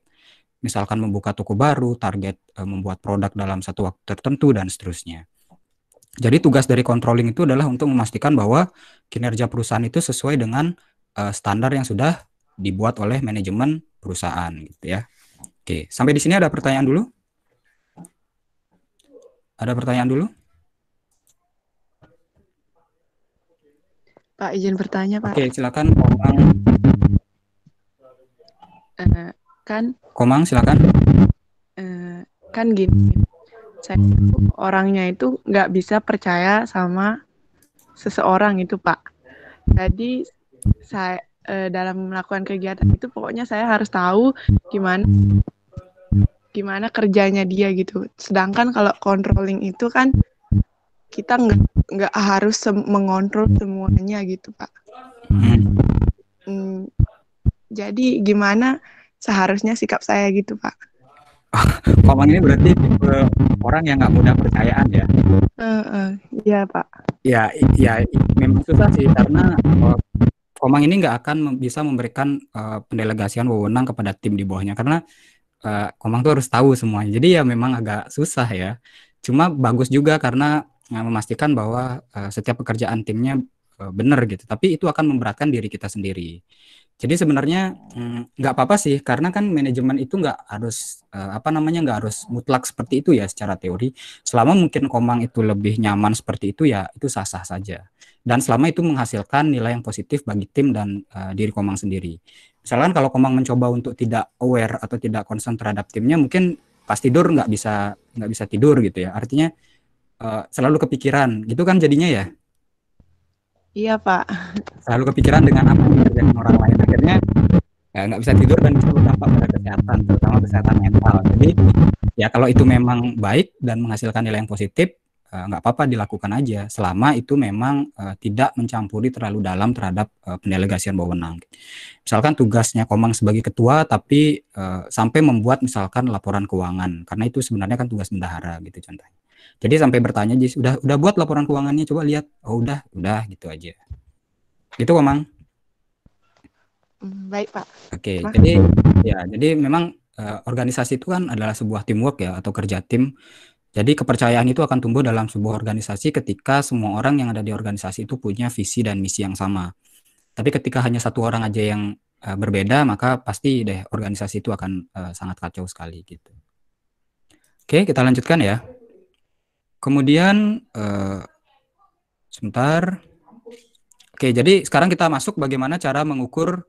misalkan membuka toko baru, target eh, membuat produk dalam satu waktu tertentu dan seterusnya. Jadi tugas dari controlling itu adalah untuk memastikan bahwa kinerja perusahaan itu sesuai dengan uh, standar yang sudah dibuat oleh manajemen perusahaan gitu ya. Oke, sampai di sini ada pertanyaan dulu? Ada pertanyaan dulu? Pak izin bertanya Pak. Oke, silakan Komang. Uh, kan Komang silakan. Uh, kan gini saya orangnya itu nggak bisa percaya sama seseorang itu pak jadi saya e, dalam melakukan kegiatan itu pokoknya saya harus tahu gimana gimana kerjanya dia gitu sedangkan kalau controlling itu kan kita nggak nggak harus sem mengontrol semuanya gitu pak hmm, hmm. jadi gimana seharusnya sikap saya gitu pak Paman ini berarti orang yang nggak mudah percayaan ya? Uh, uh, iya pak. Ya, ya memang susah sih karena uh, Komang ini nggak akan bisa memberikan uh, pendelegasian wewenang kepada tim di bawahnya karena uh, Komang tuh harus tahu semuanya. Jadi ya memang agak susah ya. Cuma bagus juga karena uh, memastikan bahwa uh, setiap pekerjaan timnya uh, benar gitu. Tapi itu akan memberatkan diri kita sendiri. Jadi sebenarnya mm, nggak hmm, apa-apa sih, karena kan manajemen itu nggak harus uh, apa namanya nggak harus mutlak seperti itu ya secara teori. Selama mungkin Komang itu lebih nyaman seperti itu ya itu sah-sah saja. Dan selama itu menghasilkan nilai yang positif bagi tim dan uh, diri Komang sendiri. Misalkan kalau Komang mencoba untuk tidak aware atau tidak concern terhadap timnya, mungkin pas tidur nggak bisa nggak bisa tidur gitu ya. Artinya uh, selalu kepikiran, gitu kan jadinya ya. Iya Pak. Selalu kepikiran dengan apa yang dikerjakan orang lain. Akhirnya eh, nggak bisa tidur dan itu berdampak pada kesehatan, terutama kesehatan mental. Jadi ya kalau itu memang baik dan menghasilkan nilai yang positif, eh, nggak apa-apa dilakukan aja selama itu memang uh, tidak mencampuri terlalu dalam terhadap uh, pendelegasian wewenang. Misalkan tugasnya Komang sebagai ketua tapi uh, sampai membuat misalkan laporan keuangan karena itu sebenarnya kan tugas bendahara gitu contohnya. Jadi sampai bertanya Jis, udah udah buat laporan keuangannya coba lihat. Oh udah, udah gitu aja. Gitu kok Mang. Hmm, baik Pak. Oke, okay, jadi ya jadi memang uh, organisasi itu kan adalah sebuah teamwork ya atau kerja tim. Jadi kepercayaan itu akan tumbuh dalam sebuah organisasi ketika semua orang yang ada di organisasi itu punya visi dan misi yang sama. Tapi ketika hanya satu orang aja yang uh, berbeda, maka pasti deh organisasi itu akan uh, sangat kacau sekali gitu. Oke, kita lanjutkan ya. Kemudian uh, sebentar. Oke, jadi sekarang kita masuk bagaimana cara mengukur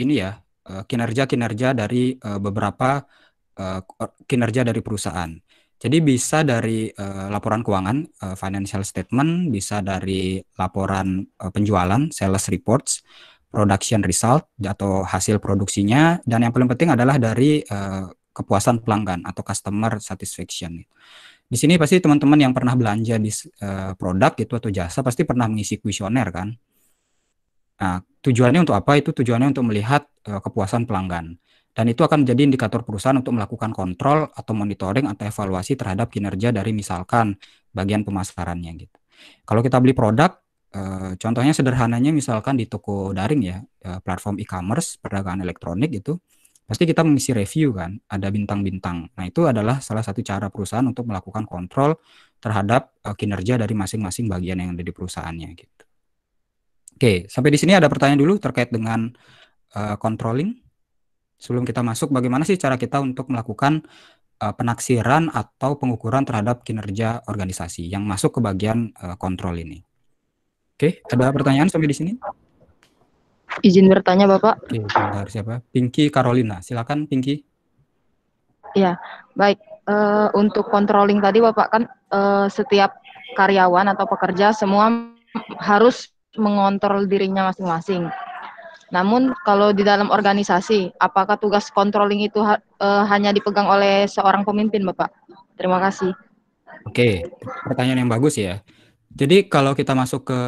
ini ya eh, kinerja-kinerja dari eh, beberapa kinerja dari perusahaan. Jadi bisa dari laporan keuangan (financial statement), bisa dari laporan penjualan (sales reports), production result atau hasil produksinya, dan yang paling penting adalah dari kepuasan pelanggan atau customer satisfaction. Di sini pasti teman-teman yang pernah belanja di uh, produk itu atau jasa pasti pernah mengisi kuesioner kan. Nah, tujuannya untuk apa? Itu tujuannya untuk melihat uh, kepuasan pelanggan. Dan itu akan menjadi indikator perusahaan untuk melakukan kontrol atau monitoring atau evaluasi terhadap kinerja dari misalkan bagian pemasarannya gitu. Kalau kita beli produk, eh, contohnya sederhananya misalkan di toko daring ya, platform e-commerce, perdagangan elektronik gitu pasti kita mengisi review kan, ada bintang-bintang. Nah, itu adalah salah satu cara perusahaan untuk melakukan kontrol terhadap eh, kinerja dari masing-masing bagian yang ada di perusahaannya gitu. Oke, sampai di sini ada pertanyaan dulu terkait dengan uh, controlling. Sebelum kita masuk, bagaimana sih cara kita untuk melakukan uh, penaksiran atau pengukuran terhadap kinerja organisasi yang masuk ke bagian uh, kontrol ini? Oke, ada pertanyaan sampai di sini? izin bertanya Bapak. Oke, bentar, siapa? Pinky Carolina. Silakan Pinky. Ya, baik. Uh, untuk controlling tadi Bapak kan uh, setiap karyawan atau pekerja semua harus mengontrol dirinya masing-masing. Namun kalau di dalam organisasi, apakah tugas controlling itu uh, hanya dipegang oleh seorang pemimpin Bapak? Terima kasih. Oke, pertanyaan yang bagus ya. Jadi kalau kita masuk ke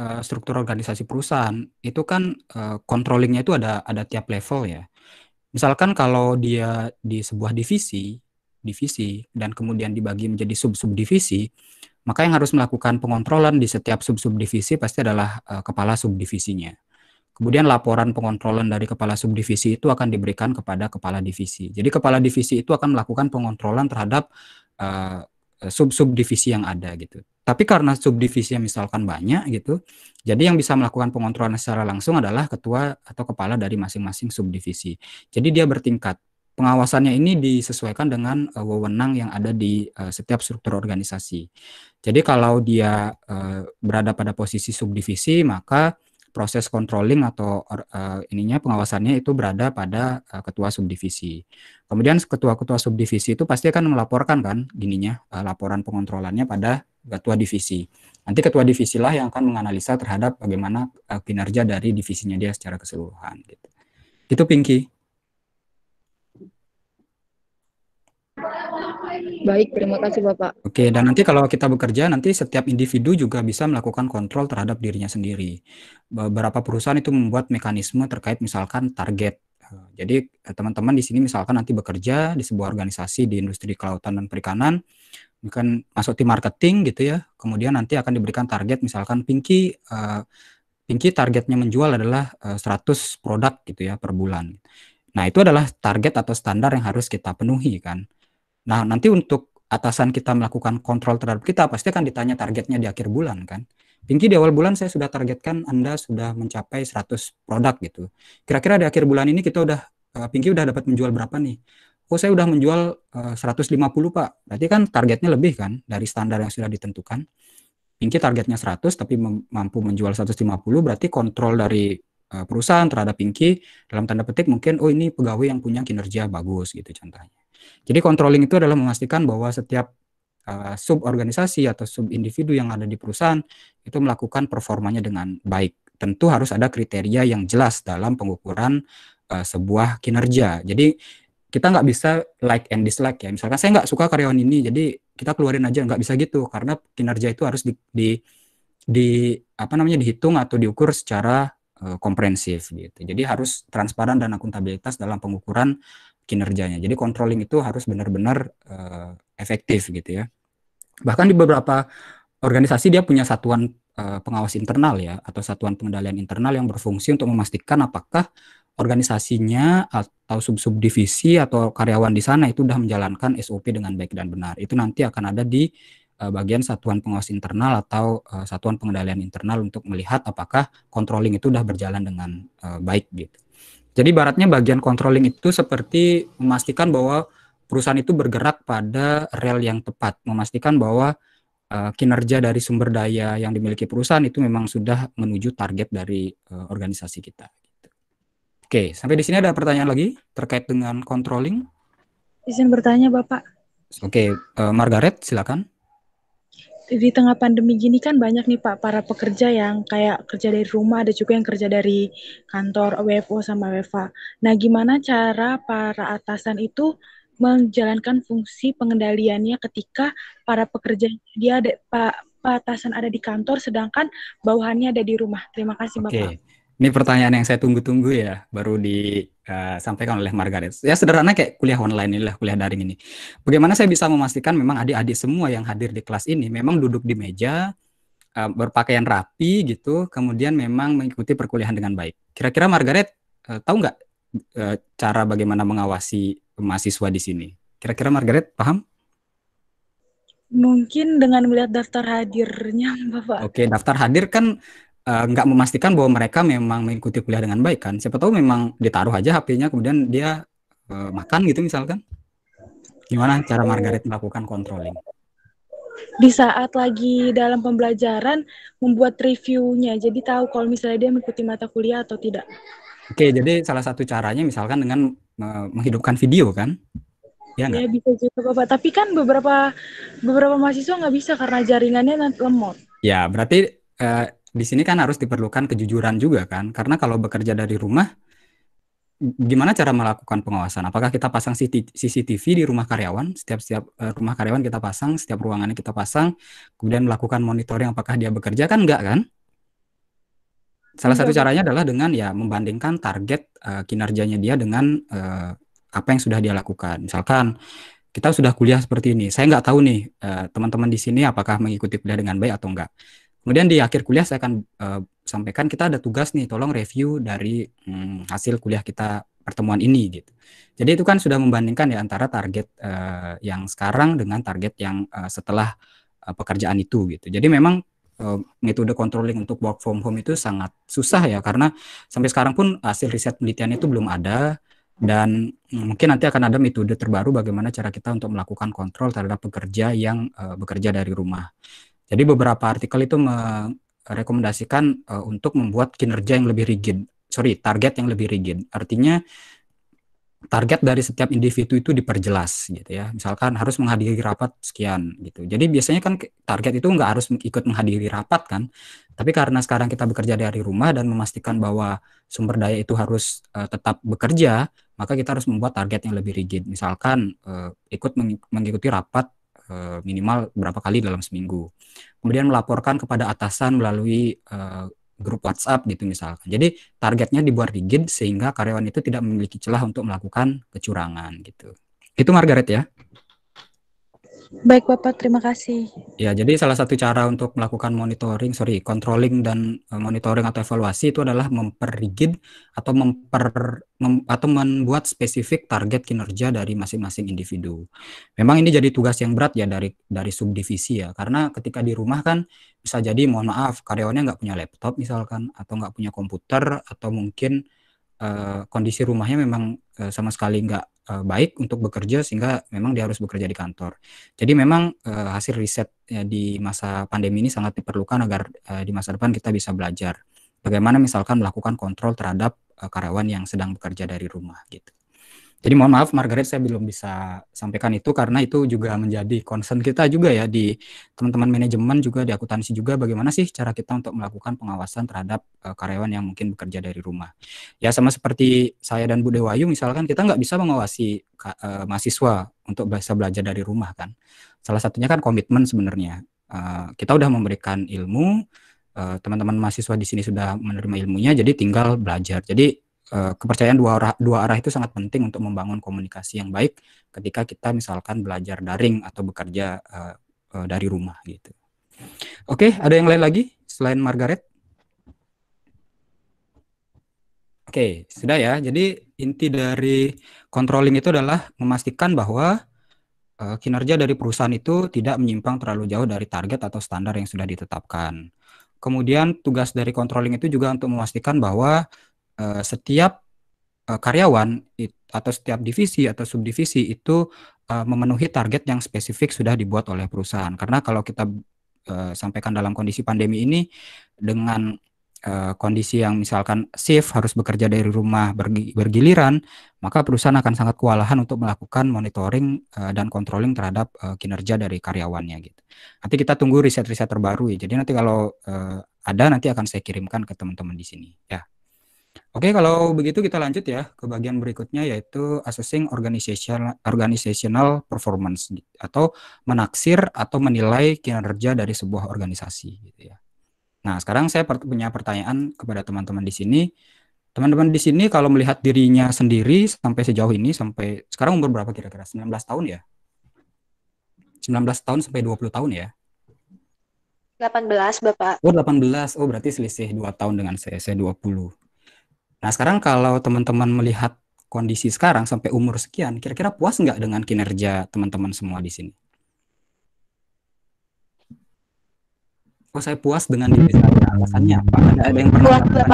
uh, struktur organisasi perusahaan, itu kan uh, controllingnya itu ada ada tiap level ya. Misalkan kalau dia di sebuah divisi, divisi dan kemudian dibagi menjadi sub sub divisi, maka yang harus melakukan pengontrolan di setiap sub sub divisi pasti adalah uh, kepala divisinya. Kemudian laporan pengontrolan dari kepala sub divisi itu akan diberikan kepada kepala divisi. Jadi kepala divisi itu akan melakukan pengontrolan terhadap uh, sub divisi yang ada gitu. Tapi karena yang misalkan banyak gitu, jadi yang bisa melakukan pengontrolan secara langsung adalah ketua atau kepala dari masing-masing subdivisi. Jadi dia bertingkat. Pengawasannya ini disesuaikan dengan uh, wewenang yang ada di uh, setiap struktur organisasi. Jadi kalau dia uh, berada pada posisi subdivisi, maka proses controlling atau uh, ininya pengawasannya itu berada pada uh, ketua subdivisi. Kemudian ketua-ketua subdivisi itu pasti akan melaporkan kan gininya uh, laporan pengontrolannya pada ketua divisi. Nanti ketua divisi lah yang akan menganalisa terhadap bagaimana uh, kinerja dari divisinya dia secara keseluruhan. Gitu, gitu Pinky. Baik, terima kasih Bapak. Oke, dan nanti kalau kita bekerja, nanti setiap individu juga bisa melakukan kontrol terhadap dirinya sendiri. Beberapa perusahaan itu membuat mekanisme terkait misalkan target. Jadi eh, teman-teman di sini misalkan nanti bekerja di sebuah organisasi di industri kelautan dan perikanan, bukan masuk tim marketing gitu ya kemudian nanti akan diberikan target misalkan Pinky uh, Pinky targetnya menjual adalah uh, eh, 100 produk gitu ya per bulan nah itu adalah target atau standar yang harus kita penuhi kan nah nanti untuk atasan kita melakukan kontrol terhadap kita pasti akan ditanya targetnya di akhir bulan kan Pinky di awal bulan saya sudah targetkan Anda sudah mencapai 100 produk gitu kira-kira di akhir bulan ini kita udah eh, Pinky udah dapat menjual berapa nih oh saya sudah menjual eh, uh, 150 Pak. Berarti kan targetnya lebih kan dari standar yang sudah ditentukan. Pinky targetnya 100 tapi mampu menjual 150 berarti kontrol dari uh, perusahaan terhadap Pinky dalam tanda petik mungkin oh ini pegawai yang punya kinerja bagus gitu contohnya. Jadi controlling itu adalah memastikan bahwa setiap uh, eh, sub organisasi atau sub individu yang ada di perusahaan itu melakukan performanya dengan baik. Tentu harus ada kriteria yang jelas dalam pengukuran uh, sebuah kinerja. Jadi kita nggak bisa like and dislike ya. Misalkan saya nggak suka karyawan ini, jadi kita keluarin aja nggak bisa gitu karena kinerja itu harus di, di, di apa namanya dihitung atau diukur secara uh, komprehensif gitu. Jadi harus transparan dan akuntabilitas dalam pengukuran kinerjanya. Jadi controlling itu harus benar-benar uh, efektif gitu ya. Bahkan di beberapa organisasi dia punya satuan uh, pengawas internal ya atau satuan pengendalian internal yang berfungsi untuk memastikan apakah organisasinya atau sub sub-subdivisi atau karyawan di sana itu sudah menjalankan SOP dengan baik dan benar. Itu nanti akan ada di uh, bagian satuan pengawas internal atau uh, satuan pengendalian internal untuk melihat apakah controlling itu sudah berjalan dengan uh, baik gitu. Jadi baratnya bagian controlling itu seperti memastikan bahwa perusahaan itu bergerak pada rel yang tepat, memastikan bahwa kinerja dari sumber daya yang dimiliki perusahaan itu memang sudah menuju target dari organisasi kita. Oke, sampai di sini ada pertanyaan lagi terkait dengan controlling? Izin bertanya, Bapak. Oke, uh, Margaret, silakan. Di tengah pandemi gini kan banyak nih Pak para pekerja yang kayak kerja dari rumah, ada juga yang kerja dari kantor WFO sama WFA. Nah, gimana cara para atasan itu menjalankan fungsi pengendaliannya ketika para pekerja dia ada Pak atasan ada di kantor sedangkan bawahannya ada di rumah. Terima kasih Bapak. Ini pertanyaan yang saya tunggu-tunggu ya, baru disampaikan eh, oleh Margaret. Ya sederhana kayak kuliah online ini, lah kuliah daring ini. Bagaimana saya bisa memastikan memang adik-adik semua yang hadir di kelas ini memang duduk di meja, eh, berpakaian rapi gitu, kemudian memang mengikuti perkuliahan dengan baik. Kira-kira Margaret eh, tahu nggak cara bagaimana mengawasi mahasiswa di sini? Kira-kira Margaret paham? Mungkin dengan melihat daftar hadirnya, Bapak. Oke, daftar hadir kan Eh, nggak uh, memastikan bahwa mereka memang mengikuti kuliah dengan baik kan siapa tahu memang ditaruh aja HP-nya kemudian dia uh, makan gitu misalkan gimana cara Margaret melakukan controlling di saat lagi dalam pembelajaran membuat reviewnya jadi tahu kalau misalnya dia mengikuti mata kuliah atau tidak oke jadi salah satu caranya misalkan dengan uh, menghidupkan video kan ya, ya bisa juga bapak tapi kan beberapa beberapa mahasiswa nggak bisa karena jaringannya lemot ya berarti uh, di sini kan harus diperlukan kejujuran juga kan karena kalau bekerja dari rumah gimana cara melakukan pengawasan apakah kita pasang CCTV di rumah karyawan setiap setiap eh, rumah karyawan kita pasang setiap ruangannya kita pasang kemudian melakukan monitoring apakah dia bekerja kan enggak kan salah satu caranya adalah dengan ya membandingkan target uh, kinerjanya dia dengan uh, apa yang sudah dia lakukan misalkan kita sudah kuliah seperti ini. Saya nggak tahu nih teman-teman di sini apakah mengikuti kuliah dengan baik atau enggak. Kemudian di akhir kuliah saya akan uh, sampaikan kita ada tugas nih, tolong review dari hmm, hasil kuliah kita pertemuan ini gitu. Jadi itu kan sudah membandingkan ya antara target uh, yang sekarang dengan target yang uh, setelah uh, pekerjaan itu gitu. Jadi memang uh, metode controlling untuk work from home itu sangat susah ya karena sampai sekarang pun hasil riset penelitian itu belum ada dan mungkin nanti akan ada metode terbaru bagaimana cara kita untuk melakukan kontrol terhadap pekerja yang uh, bekerja dari rumah. Jadi beberapa artikel itu merekomendasikan uh, untuk membuat kinerja yang lebih rigid, sorry target yang lebih rigid. Artinya target dari setiap individu itu diperjelas gitu ya. Misalkan harus menghadiri rapat sekian gitu. Jadi biasanya kan target itu nggak harus ikut menghadiri rapat kan. Tapi karena sekarang kita bekerja dari rumah dan memastikan bahwa sumber daya itu harus uh, tetap bekerja, maka kita harus membuat target yang lebih rigid. Misalkan uh, ikut mengikuti rapat Eh, minimal berapa kali dalam seminggu. Kemudian melaporkan kepada atasan melalui eh, grup WhatsApp gitu misalkan. Jadi targetnya dibuat rigid sehingga karyawan itu tidak memiliki celah untuk melakukan kecurangan gitu. Itu Margaret ya. Baik Bapak, terima kasih. Ya, jadi salah satu cara untuk melakukan monitoring, sorry, controlling dan eh, monitoring atau evaluasi itu adalah memperrigid atau memper mem, atau membuat spesifik target kinerja dari masing-masing individu. Memang ini jadi tugas yang berat ya dari dari subdivisi ya, karena ketika di rumah kan bisa jadi mohon maaf karyawannya nggak punya laptop misalkan atau nggak punya komputer atau mungkin uh, kondisi rumahnya memang uh, sama sekali nggak Eh, baik untuk bekerja sehingga memang dia harus bekerja di kantor. Jadi memang uh, hasil riset ya, di masa pandemi ini sangat diperlukan agar uh, di masa depan kita bisa belajar bagaimana misalkan melakukan kontrol terhadap uh, karyawan yang sedang bekerja dari rumah gitu. Jadi mohon maaf Margaret saya belum bisa sampaikan itu karena itu juga menjadi concern kita juga ya di teman-teman manajemen juga di akuntansi juga bagaimana sih cara kita untuk melakukan pengawasan terhadap uh, karyawan yang mungkin bekerja dari rumah. Ya sama seperti saya dan Bu Dewayu misalkan kita nggak bisa mengawasi uh, mahasiswa untuk bisa belajar dari rumah kan. Salah satunya kan komitmen sebenarnya. Uh, kita udah memberikan ilmu teman-teman mahasiswa di sini sudah menerima ilmunya jadi tinggal belajar. Jadi Eh, kepercayaan dua arah dua arah itu sangat penting untuk membangun komunikasi yang baik ketika kita misalkan belajar daring atau bekerja uh, uh, dari rumah gitu. Oke, okay, ada yang lain lagi selain Margaret? Oke, okay, sudah ya. Jadi inti dari controlling itu adalah memastikan bahwa uh, kinerja dari perusahaan itu tidak menyimpang terlalu jauh dari target atau standar yang sudah ditetapkan. Kemudian tugas dari controlling itu juga untuk memastikan bahwa Eh, setiap eh, karyawan atau setiap divisi atau subdivisi itu eh, memenuhi target yang spesifik sudah dibuat oleh perusahaan. Karena kalau kita sampaikan dalam kondisi pandemi ini dengan kondisi yang misalkan shift harus bekerja dari rumah bergiliran, maka perusahaan akan sangat kewalahan untuk melakukan monitoring dan controlling terhadap kinerja dari karyawannya gitu. Nanti kita tunggu riset-riset terbaru ya. Jadi nanti kalau ada nanti akan saya kirimkan ke teman-teman di sini ya. Oke, kalau begitu kita lanjut ya ke bagian berikutnya yaitu assessing organizational organizational performance gitu, atau menaksir atau menilai kinerja dari sebuah organisasi gitu ya. Nah, sekarang saya punya pertanyaan kepada teman-teman di sini. Teman-teman di sini kalau melihat dirinya sendiri sampai sejauh ini sampai sekarang umur berapa kira-kira? 19 tahun ya? 19 tahun sampai 20 tahun ya? 18, Bapak. Oh, 18. Oh, berarti selisih 2 tahun dengan saya. Saya 20. Nah sekarang kalau teman-teman melihat kondisi sekarang sampai umur sekian, kira-kira puas nggak dengan kinerja teman-teman semua di sini? Oh saya puas dengan diri saya. Alasannya apa? Ada, ada yang pernah? Puas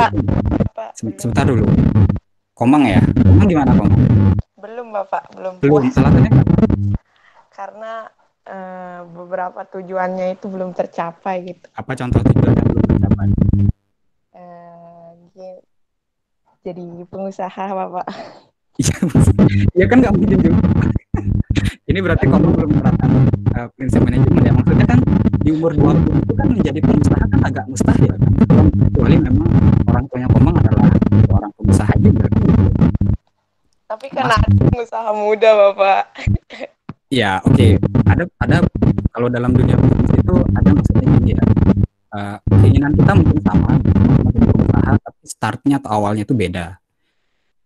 Pak. Sebentar dulu. Komang ya? Komang gimana Komang? Belum Bapak, belum, belum. puas. Belum, alasannya Karena Uh, beberapa tujuannya itu belum tercapai gitu. Apa contoh tujuan belum eh, tercapai? Uh, jadi pengusaha bapak iya, iya kan nggak mungkin juga ini berarti kamu belum menerapkan uh, eh, prinsip manajemen ya maksudnya kan di umur dua puluh itu kan menjadi pengusaha kan agak mustahil kan kecuali memang orang tuanya Komang adalah orang pengusaha juga tapi karena pengusaha muda bapak ya oke okay. ada ada kalau dalam dunia bisnis itu ada maksudnya gini ya uh, keinginan kita mungkin sama berusaha tapi startnya atau awalnya itu beda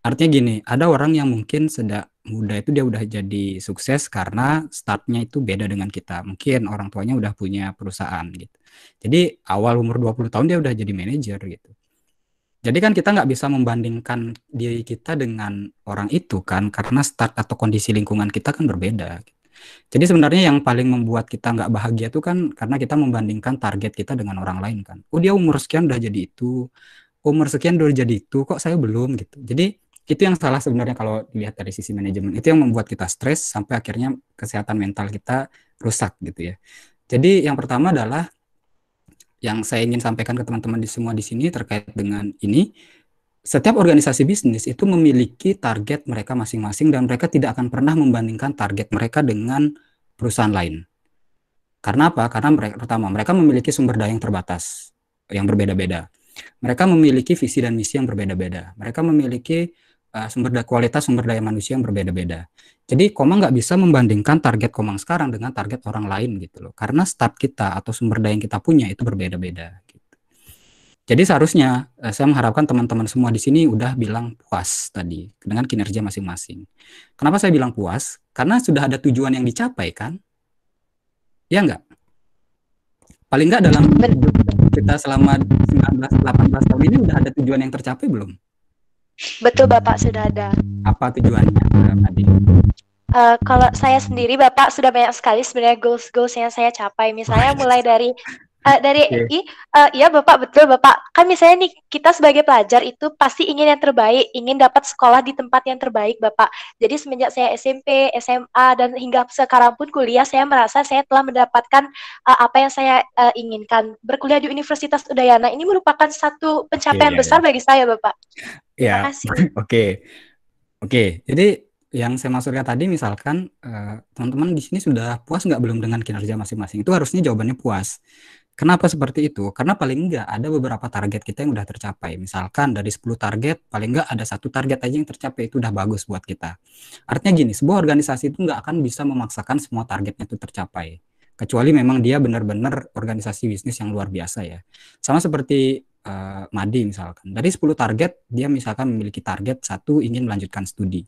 artinya gini ada orang yang mungkin sedang muda itu dia udah jadi sukses karena startnya itu beda dengan kita mungkin orang tuanya udah punya perusahaan gitu jadi awal umur 20 tahun dia udah jadi manajer gitu jadi kan kita nggak bisa membandingkan diri kita dengan orang itu kan karena start atau kondisi lingkungan kita kan berbeda. Gitu. Jadi sebenarnya yang paling membuat kita nggak bahagia itu kan karena kita membandingkan target kita dengan orang lain kan. Oh dia umur sekian udah jadi itu, umur sekian udah jadi itu, kok saya belum gitu. Jadi itu yang salah sebenarnya kalau dilihat dari sisi manajemen. Itu yang membuat kita stres sampai akhirnya kesehatan mental kita rusak gitu ya. Jadi yang pertama adalah yang saya ingin sampaikan ke teman-teman di semua di sini terkait dengan ini setiap organisasi bisnis itu memiliki target mereka masing-masing dan mereka tidak akan pernah membandingkan target mereka dengan perusahaan lain. Karena apa? Karena mereka, pertama, mereka memiliki sumber daya yang terbatas, yang berbeda-beda. Mereka memiliki visi dan misi yang berbeda-beda. Mereka memiliki uh, sumber daya kualitas sumber daya manusia yang berbeda-beda. Jadi Komang nggak bisa membandingkan target Komang sekarang dengan target orang lain gitu loh. Karena start kita atau sumber daya yang kita punya itu berbeda-beda. Jadi seharusnya eh, saya mengharapkan teman-teman semua di sini udah bilang puas tadi dengan kinerja masing-masing. Kenapa saya bilang puas? Karena sudah ada tujuan yang dicapai kan? Ya enggak? Paling enggak dalam kita selama 19 18 tahun ini udah ada tujuan yang tercapai belum? Betul Bapak sudah ada. Apa tujuannya tadi? Uh, eh, kalau saya sendiri Bapak sudah banyak sekali sebenarnya goals goals yang saya capai. Misalnya mulai dari Uh, dari okay. I, uh, iya Bapak betul Bapak. Kan misalnya nih kita sebagai pelajar itu pasti ingin yang terbaik, ingin dapat sekolah di tempat yang terbaik Bapak. Jadi semenjak saya SMP, SMA dan hingga sekarang pun kuliah saya merasa saya telah mendapatkan uh, apa yang saya uh, inginkan. Berkuliah di Universitas Udayana ini merupakan satu pencapaian okay, iya, iya. besar yeah. bagi saya Bapak. Ya. Yeah. Oke. Oke. Jadi yang saya maksudkan tadi misalkan teman-teman uh, teman -teman di sini sudah puas nggak belum dengan kinerja masing-masing itu harusnya jawabannya puas Kenapa seperti itu? Karena paling enggak ada beberapa target kita yang udah tercapai. Misalkan dari 10 target, paling enggak ada satu target aja yang tercapai itu udah bagus buat kita. Artinya gini, sebuah organisasi itu enggak akan bisa memaksakan semua targetnya itu tercapai. Kecuali memang dia benar-benar organisasi bisnis yang luar biasa ya. Sama seperti uh, Madi misalkan. Dari 10 target, dia misalkan memiliki target satu ingin melanjutkan studi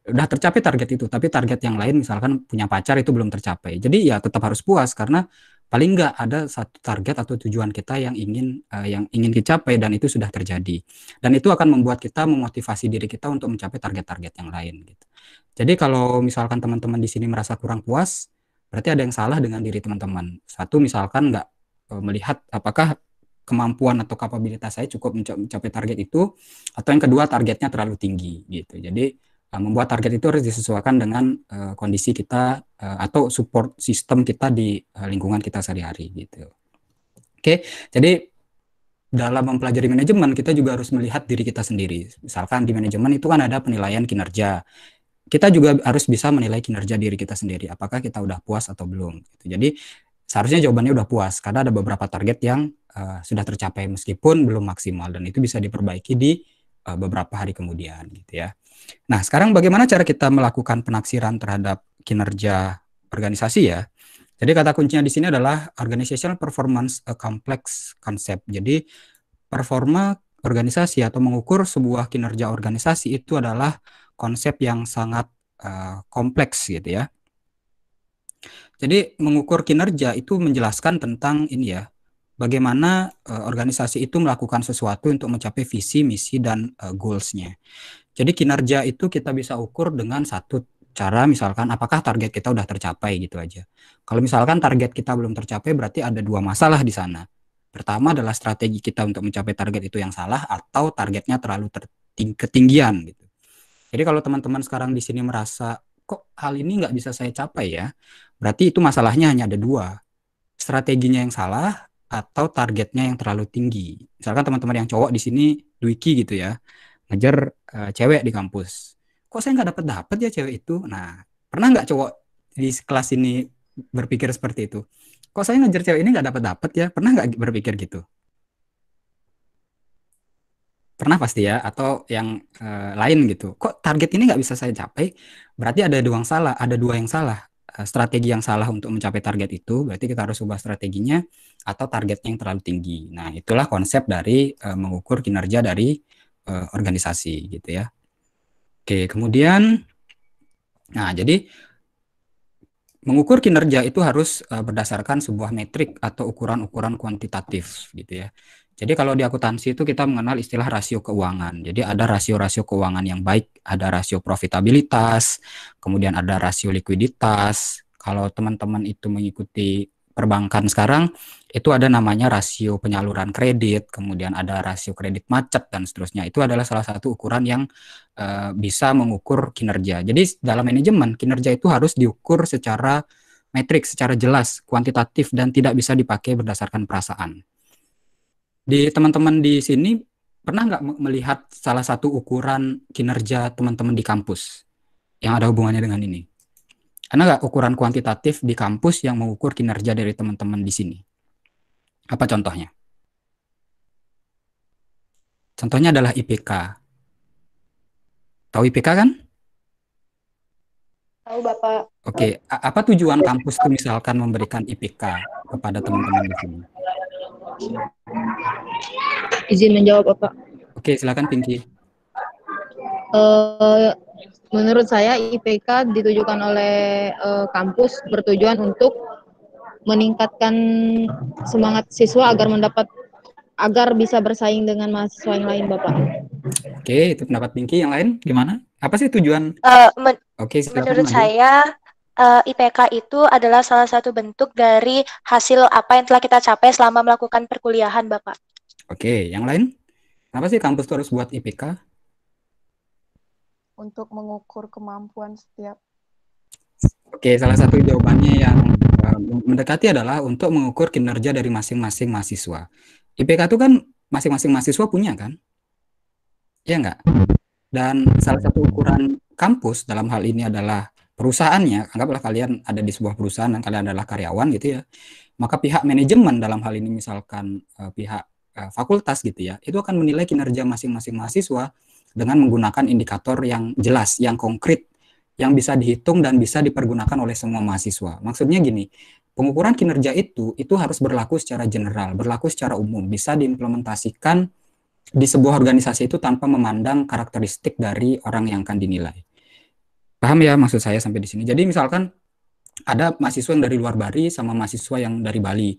udah tercapai target itu tapi target yang lain misalkan punya pacar itu belum tercapai jadi ya tetap harus puas karena paling nggak ada satu target atau tujuan kita yang ingin uh, yang ingin dicapai dan itu sudah terjadi dan itu akan membuat kita memotivasi diri kita untuk mencapai target-target yang lain gitu jadi kalau misalkan teman-teman di sini merasa kurang puas berarti ada yang salah dengan diri teman-teman satu misalkan nggak uh, melihat apakah kemampuan atau kapabilitas saya cukup mencapai target itu atau yang kedua targetnya terlalu tinggi gitu jadi Ah, membuat target itu harus disesuaikan dengan uh, kondisi kita uh, atau support sistem kita di uh, lingkungan kita sehari-hari gitu. Oke, jadi dalam mempelajari manajemen kita juga harus melihat diri kita sendiri. Misalkan di manajemen itu kan ada penilaian kinerja. Kita juga harus bisa menilai kinerja diri kita sendiri. Apakah kita udah puas atau belum? Gitu. Jadi seharusnya jawabannya udah puas karena ada beberapa target yang uh, sudah tercapai meskipun belum maksimal dan itu bisa diperbaiki di Eh, beberapa hari kemudian gitu ya. Nah, sekarang bagaimana cara kita melakukan penaksiran terhadap kinerja organisasi ya? Jadi kata kuncinya di sini adalah organizational performance a eh, complex concept. Jadi performa organisasi atau mengukur sebuah kinerja organisasi itu adalah konsep yang sangat uh, kompleks gitu ya. Jadi mengukur kinerja itu menjelaskan tentang ini ya, bagaimana uh, organisasi itu melakukan sesuatu untuk mencapai visi, misi, dan uh, goals-nya. Jadi kinerja itu kita bisa ukur dengan satu cara misalkan apakah target kita sudah tercapai gitu aja. Kalau misalkan target kita belum tercapai berarti ada dua masalah di sana. Pertama adalah strategi kita untuk mencapai target itu yang salah atau targetnya terlalu ter ketinggian gitu. Jadi kalau teman-teman sekarang di sini merasa kok hal ini nggak bisa saya capai ya, berarti itu masalahnya hanya ada dua. Strateginya yang salah atau targetnya yang terlalu tinggi. Misalkan teman-teman yang cowok di sini duiki gitu ya, ngejar uh, cewek di kampus. Kok saya nggak dapat dapat ya cewek itu? Nah, pernah nggak cowok di kelas ini berpikir seperti itu? Kok saya ngejar cewek ini nggak dapat dapat ya? Pernah nggak berpikir gitu? Pernah pasti ya, atau yang uh, lain gitu. Kok target ini nggak bisa saya capai? Berarti ada dua yang salah, ada dua yang salah. Eh, strategi yang salah untuk mencapai target itu, berarti kita harus ubah strateginya atau targetnya yang terlalu tinggi. Nah, itulah konsep dari uh, mengukur kinerja dari uh, organisasi gitu ya. Oke, kemudian nah jadi mengukur kinerja itu harus uh, berdasarkan sebuah metrik atau ukuran-ukuran kuantitatif gitu ya. Jadi kalau di akuntansi itu kita mengenal istilah rasio keuangan. Jadi ada rasio-rasio keuangan yang baik, ada rasio profitabilitas, kemudian ada rasio likuiditas. Kalau teman-teman itu mengikuti perbankan sekarang, itu ada namanya rasio penyaluran kredit, kemudian ada rasio kredit macet dan seterusnya. Itu adalah salah satu ukuran yang uh, bisa mengukur kinerja. Jadi dalam manajemen kinerja itu harus diukur secara metrik, secara jelas, kuantitatif dan tidak bisa dipakai berdasarkan perasaan. Di teman-teman di sini pernah nggak melihat salah satu ukuran kinerja teman-teman di kampus yang ada hubungannya dengan ini? Ada nggak ukuran kuantitatif di kampus yang mengukur kinerja dari teman-teman di sini? Apa contohnya? Contohnya adalah IPK. Tahu IPK kan? Tahu Bapak. Oke, okay. apa tujuan kampus itu misalkan memberikan IPK kepada teman-teman di sini? Izin menjawab, Bapak. Oke, silakan Pinky. Uh, menurut saya IPK ditujukan oleh uh, kampus bertujuan untuk meningkatkan semangat siswa agar mendapat agar bisa bersaing dengan mahasiswa yang lain, Bapak. Oke, itu pendapat Pinky. Yang lain gimana? Apa sih tujuan? Uh, men Oke, menurut saya uh, eh, IPK itu adalah salah satu bentuk dari hasil apa yang telah kita capai selama melakukan perkuliahan, Bapak. Oke, yang lain? Kenapa sih kampus itu harus buat IPK? Untuk mengukur kemampuan setiap. Oke, salah satu jawabannya yang eh, mendekati adalah untuk mengukur kinerja dari masing-masing mahasiswa. IPK itu kan masing-masing mahasiswa punya kan? Iya nggak? Dan salah satu ukuran kampus dalam hal ini adalah perusahaannya, anggaplah kalian ada di sebuah perusahaan dan kalian adalah karyawan gitu ya, maka pihak manajemen dalam hal ini misalkan uh, pihak uh, fakultas gitu ya, itu akan menilai kinerja masing-masing mahasiswa dengan menggunakan indikator yang jelas, yang konkret, yang bisa dihitung dan bisa dipergunakan oleh semua mahasiswa. Maksudnya gini, pengukuran kinerja itu itu harus berlaku secara general, berlaku secara umum, bisa diimplementasikan di sebuah organisasi itu tanpa memandang karakteristik dari orang yang akan dinilai. Paham ya maksud saya sampai di sini. Jadi misalkan ada mahasiswa yang dari luar Bali sama mahasiswa yang dari Bali.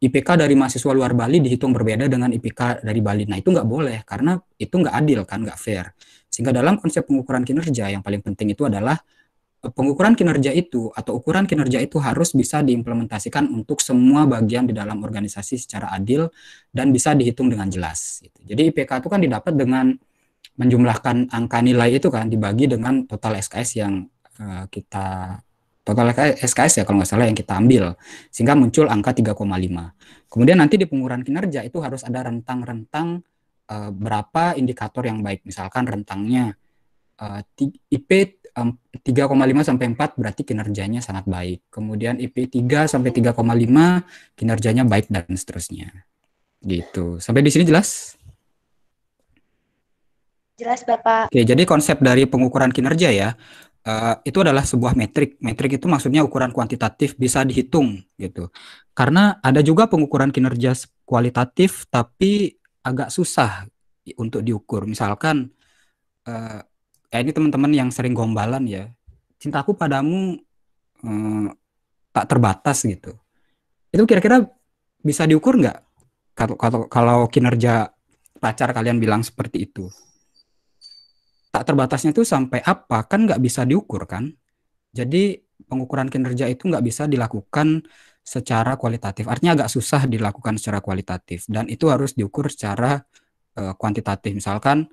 IPK dari mahasiswa luar Bali dihitung berbeda dengan IPK dari Bali. Nah itu nggak boleh karena itu nggak adil kan, nggak fair. Sehingga dalam konsep pengukuran kinerja yang paling penting itu adalah e, pengukuran kinerja itu atau ukuran kinerja itu harus bisa diimplementasikan untuk semua bagian di dalam organisasi secara adil dan bisa dihitung dengan jelas. Gitu. Jadi IPK itu kan didapat dengan menjumlahkan angka nilai itu kan dibagi dengan total SKS yang uh, kita total SKS ya kalau nggak salah yang kita ambil sehingga muncul angka 3,5. Kemudian nanti di pengukuran kinerja itu harus ada rentang-rentang uh, berapa indikator yang baik. Misalkan rentangnya uh, IP 3,5 sampai 4 berarti kinerjanya sangat baik. Kemudian IP 3 sampai 3,5 kinerjanya baik dan seterusnya. Gitu. Sampai di sini jelas? Jelas, Bapak. Oke, jadi konsep dari pengukuran kinerja ya, uh, itu adalah sebuah metrik. Metrik itu maksudnya ukuran kuantitatif bisa dihitung gitu. Karena ada juga pengukuran kinerja kualitatif tapi agak susah untuk diukur. Misalkan uh, ya ini teman-teman yang sering gombalan ya, cintaku padamu uh, tak terbatas gitu. Itu kira-kira bisa diukur nggak kalau kinerja pacar kalian bilang seperti itu? tak terbatasnya itu sampai apa kan nggak bisa diukur kan jadi pengukuran kinerja itu nggak bisa dilakukan secara kualitatif artinya agak susah dilakukan secara kualitatif dan itu harus diukur secara uh, kuantitatif misalkan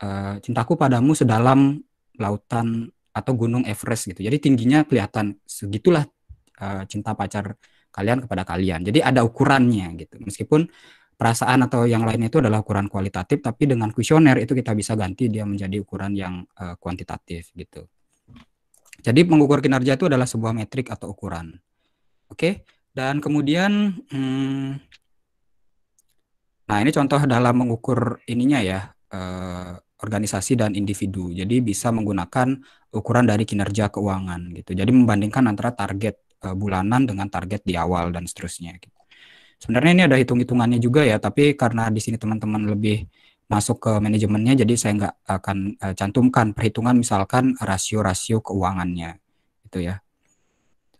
uh, cintaku padamu sedalam lautan atau gunung Everest gitu jadi tingginya kelihatan segitulah uh, cinta pacar kalian kepada kalian jadi ada ukurannya gitu meskipun perasaan atau yang lainnya itu adalah ukuran kualitatif tapi dengan kuesioner itu kita bisa ganti dia menjadi ukuran yang uh, kuantitatif gitu. Jadi mengukur kinerja itu adalah sebuah metrik atau ukuran. Oke. Okay? Dan kemudian hmm, nah ini contoh dalam mengukur ininya ya uh, organisasi dan individu. Jadi bisa menggunakan ukuran dari kinerja keuangan gitu. Jadi membandingkan antara target uh, bulanan dengan target di awal dan seterusnya gitu. Sebenarnya ini ada hitung-hitungannya juga ya, tapi karena di sini teman-teman lebih masuk ke manajemennya, jadi saya nggak akan eh, cantumkan perhitungan misalkan rasio-rasio keuangannya, itu ya.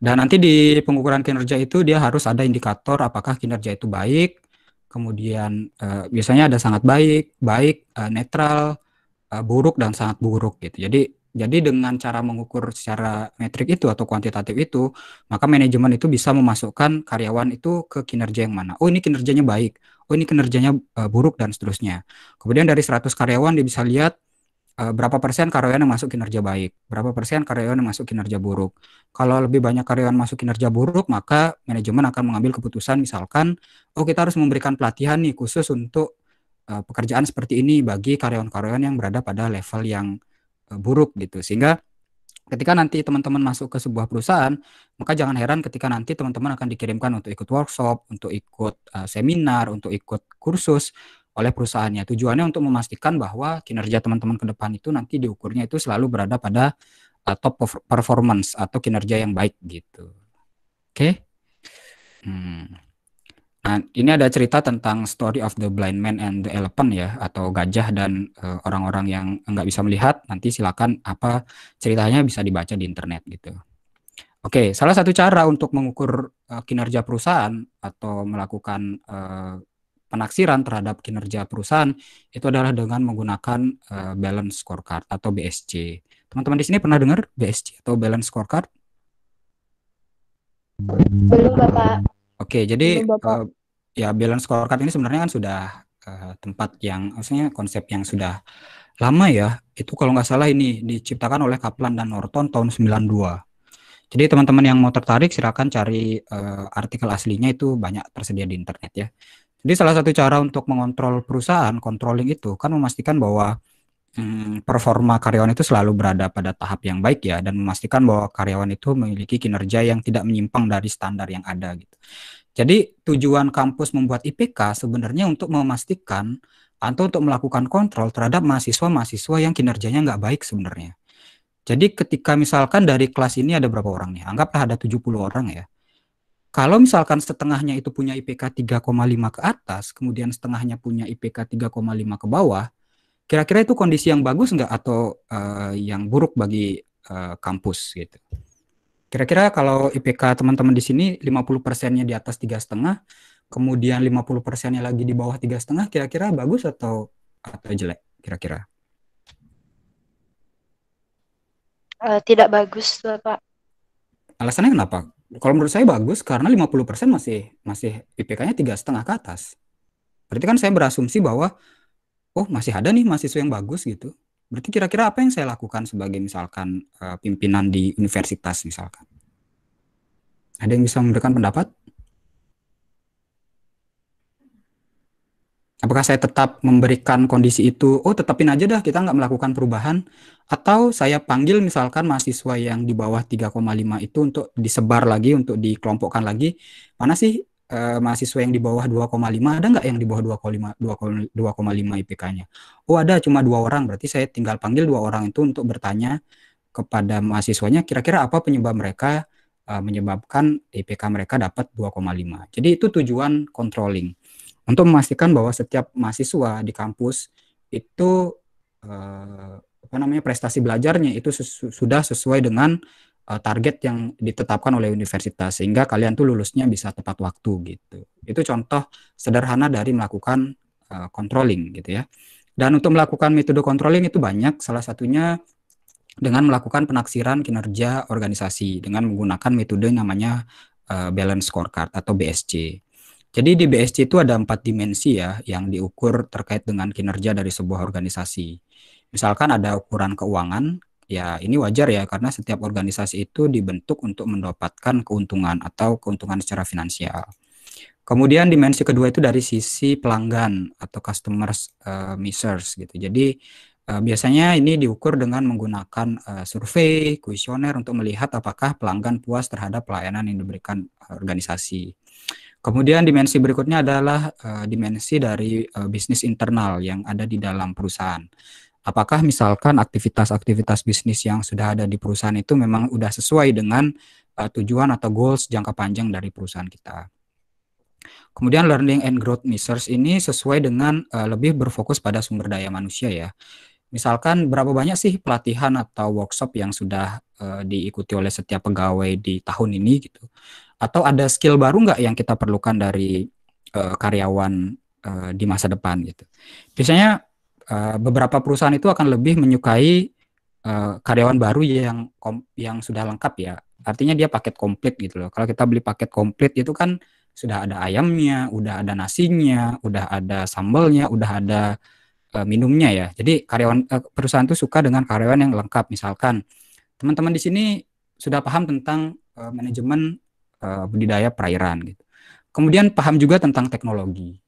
Dan nanti di pengukuran kinerja itu dia harus ada indikator apakah kinerja itu baik, kemudian uh, biasanya ada sangat baik, baik, uh, netral, uh, buruk dan sangat buruk gitu. Jadi jadi dengan cara mengukur secara metrik itu atau kuantitatif itu, maka manajemen itu bisa memasukkan karyawan itu ke kinerja yang mana. Oh, ini kinerjanya baik. Oh, ini kinerjanya uh, buruk dan seterusnya. Kemudian dari 100 karyawan dia bisa lihat eh, berapa persen karyawan yang masuk kinerja baik, berapa persen karyawan yang masuk kinerja buruk. Kalau lebih banyak karyawan masuk kinerja buruk, maka manajemen akan mengambil keputusan misalkan, oh kita harus memberikan pelatihan nih khusus untuk uh, pekerjaan seperti ini bagi karyawan-karyawan yang berada pada level yang Eh, buruk gitu sehingga ketika nanti teman-teman masuk ke sebuah perusahaan maka jangan heran ketika nanti teman-teman akan dikirimkan untuk ikut workshop untuk ikut uh, seminar untuk ikut kursus oleh perusahaannya tujuannya untuk memastikan bahwa kinerja teman-teman ke depan itu nanti diukurnya itu selalu berada pada uh, top performance atau kinerja yang baik gitu oke okay? hmm. Nah, ini ada cerita tentang Story of the Blind Man and the Elephant ya, atau gajah dan eh, orang-orang uh, yang nggak bisa melihat. Nanti silakan apa ceritanya bisa dibaca di internet gitu. Oke, salah satu cara untuk mengukur uh, kinerja perusahaan atau melakukan uh, penaksiran terhadap kinerja perusahaan itu adalah dengan menggunakan uh, balance scorecard atau BSC. Teman-teman di sini pernah dengar BSC atau balance scorecard? Belum, Bapak. Oke, jadi uh, ya balance scorecard ini sebenarnya kan sudah uh, tempat yang maksudnya konsep yang sudah lama ya. Itu kalau nggak salah ini diciptakan oleh Kaplan dan Norton tahun 92. Jadi teman-teman yang mau tertarik silakan cari uh, artikel aslinya itu banyak tersedia di internet ya. Jadi salah satu cara untuk mengontrol perusahaan, controlling itu kan memastikan bahwa Hmm, performa karyawan itu selalu berada pada tahap yang baik ya dan memastikan bahwa karyawan itu memiliki kinerja yang tidak menyimpang dari standar yang ada gitu. Jadi tujuan kampus membuat IPK sebenarnya untuk memastikan atau untuk melakukan kontrol terhadap mahasiswa-mahasiswa yang kinerjanya nggak baik sebenarnya. Jadi ketika misalkan dari kelas ini ada berapa orang nih? Anggaplah ada 70 orang ya. Kalau misalkan setengahnya itu punya IPK 3,5 ke atas, kemudian setengahnya punya IPK 3,5 ke bawah, Kira-kira itu kondisi yang bagus nggak atau uh, yang buruk bagi uh, kampus gitu? Kira-kira kalau IPK teman-teman di sini 50 persennya di atas tiga setengah, kemudian 50 persennya lagi di bawah tiga setengah, kira-kira bagus atau atau jelek? Kira-kira? Eh, tidak bagus, Pak. Alasannya kenapa? Kalau menurut saya bagus karena 50% persen masih masih IPK-nya tiga setengah ke atas. Berarti kan saya berasumsi bahwa oh masih ada nih mahasiswa yang bagus gitu. Berarti kira-kira apa yang saya lakukan sebagai misalkan uh, pimpinan di universitas misalkan? Ada yang bisa memberikan pendapat? Apakah saya tetap memberikan kondisi itu, oh tetapin aja dah kita nggak melakukan perubahan, atau saya panggil misalkan mahasiswa yang di bawah 3,5 itu untuk disebar lagi, untuk dikelompokkan lagi, mana sih Eh, mahasiswa yang di bawah 2,5 ada nggak yang di bawah 2,5 2,5 IPK-nya? Oh ada cuma dua orang berarti saya tinggal panggil dua orang itu untuk bertanya kepada mahasiswanya kira-kira apa penyebab mereka eh, menyebabkan IPK mereka dapat 2,5. Jadi itu tujuan controlling untuk memastikan bahwa setiap mahasiswa di kampus itu eh, apa namanya prestasi belajarnya itu sesu sudah sesuai dengan Eh, target yang ditetapkan oleh universitas sehingga kalian tuh lulusnya bisa tepat waktu gitu. Itu contoh sederhana dari melakukan uh, controlling gitu ya. Dan untuk melakukan metode controlling itu banyak, salah satunya dengan melakukan penaksiran kinerja organisasi dengan menggunakan metode namanya uh, balance scorecard atau BSC. Jadi di BSC itu ada empat dimensi ya yang diukur terkait dengan kinerja dari sebuah organisasi. Misalkan ada ukuran keuangan, Ya, ini wajar ya karena setiap organisasi itu dibentuk untuk mendapatkan keuntungan atau keuntungan secara finansial. Kemudian dimensi kedua itu dari sisi pelanggan atau customers uh, misers gitu. Jadi uh, biasanya ini diukur dengan menggunakan uh, survei, kuesioner untuk melihat apakah pelanggan puas terhadap pelayanan yang diberikan organisasi. Kemudian dimensi berikutnya adalah uh, dimensi dari uh, bisnis internal yang ada di dalam perusahaan apakah misalkan aktivitas-aktivitas bisnis yang sudah ada di perusahaan itu memang sudah sesuai dengan uh, tujuan atau goals jangka panjang dari perusahaan kita. Kemudian learning and growth measures ini sesuai dengan uh, lebih berfokus pada sumber daya manusia ya. Misalkan berapa banyak sih pelatihan atau workshop yang sudah uh, diikuti oleh setiap pegawai di tahun ini gitu. Atau ada skill baru nggak yang kita perlukan dari uh, karyawan uh, di masa depan gitu. Biasanya Eh, beberapa perusahaan itu akan lebih menyukai uh, karyawan baru yang yang sudah lengkap ya. Artinya dia paket komplit gitu loh. Kalau kita beli paket komplit itu kan sudah ada ayamnya, udah ada nasinya, udah ada sambalnya, udah ada uh, minumnya ya. Jadi karyawan uh, perusahaan itu suka dengan karyawan yang lengkap. Misalkan teman-teman di sini sudah paham tentang uh, manajemen uh, budidaya perairan gitu. Kemudian paham juga tentang teknologi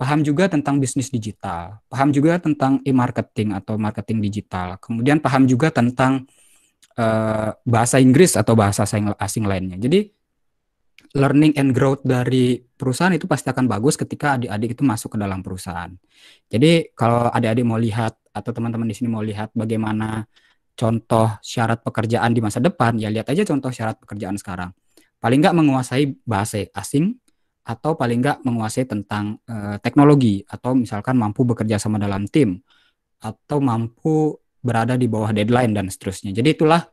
paham juga tentang bisnis digital, paham juga tentang e-marketing atau marketing digital, kemudian paham juga tentang uh, bahasa Inggris atau bahasa asing, asing lainnya. Jadi learning and growth dari perusahaan itu pasti akan bagus ketika adik-adik itu masuk ke dalam perusahaan. Jadi kalau adik-adik mau lihat atau teman-teman di sini mau lihat bagaimana contoh syarat pekerjaan di masa depan, ya lihat aja contoh syarat pekerjaan sekarang. Paling nggak menguasai bahasa asing, atau paling nggak menguasai tentang uh, teknologi atau misalkan mampu bekerja sama dalam tim atau mampu berada di bawah deadline dan seterusnya. Jadi itulah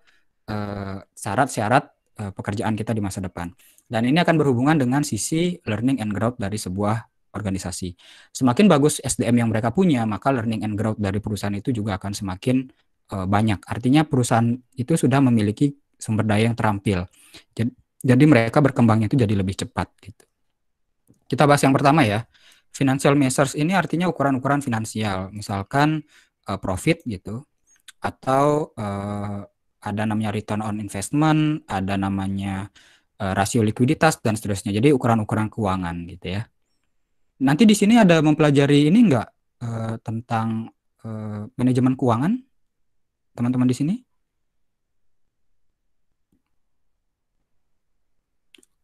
eh, syarat-syarat uh, uh, pekerjaan kita di masa depan. Dan ini akan berhubungan dengan sisi learning and growth dari sebuah organisasi. Semakin bagus SDM yang mereka punya, maka learning and growth dari perusahaan itu juga akan semakin uh, banyak. Artinya perusahaan itu sudah memiliki sumber daya yang terampil. Jadi, jadi mereka berkembangnya itu jadi lebih cepat gitu. Kita bahas yang pertama ya. Financial measures ini artinya ukuran-ukuran finansial, misalkan uh, profit gitu, atau uh, ada namanya return on investment, ada namanya uh, rasio likuiditas dan seterusnya. Jadi ukuran-ukuran keuangan gitu ya. Nanti di sini ada mempelajari ini enggak uh, tentang uh, manajemen keuangan teman-teman di sini?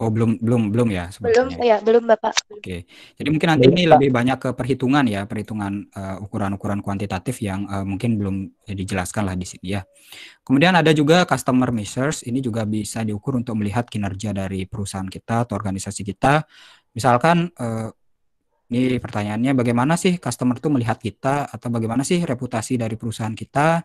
Oh belum belum belum ya sebetulnya. Belum ya iya, belum bapak. Oke jadi mungkin nanti belum, ini lebih banyak ke perhitungan ya perhitungan eh, ukuran-ukuran kuantitatif yang uh, mungkin belum dijelaskan lah di sini ya. Kemudian ada juga customer measures ini juga bisa diukur untuk melihat kinerja dari perusahaan kita atau organisasi kita. Misalkan uh, ini pertanyaannya bagaimana sih customer itu melihat kita atau bagaimana sih reputasi dari perusahaan kita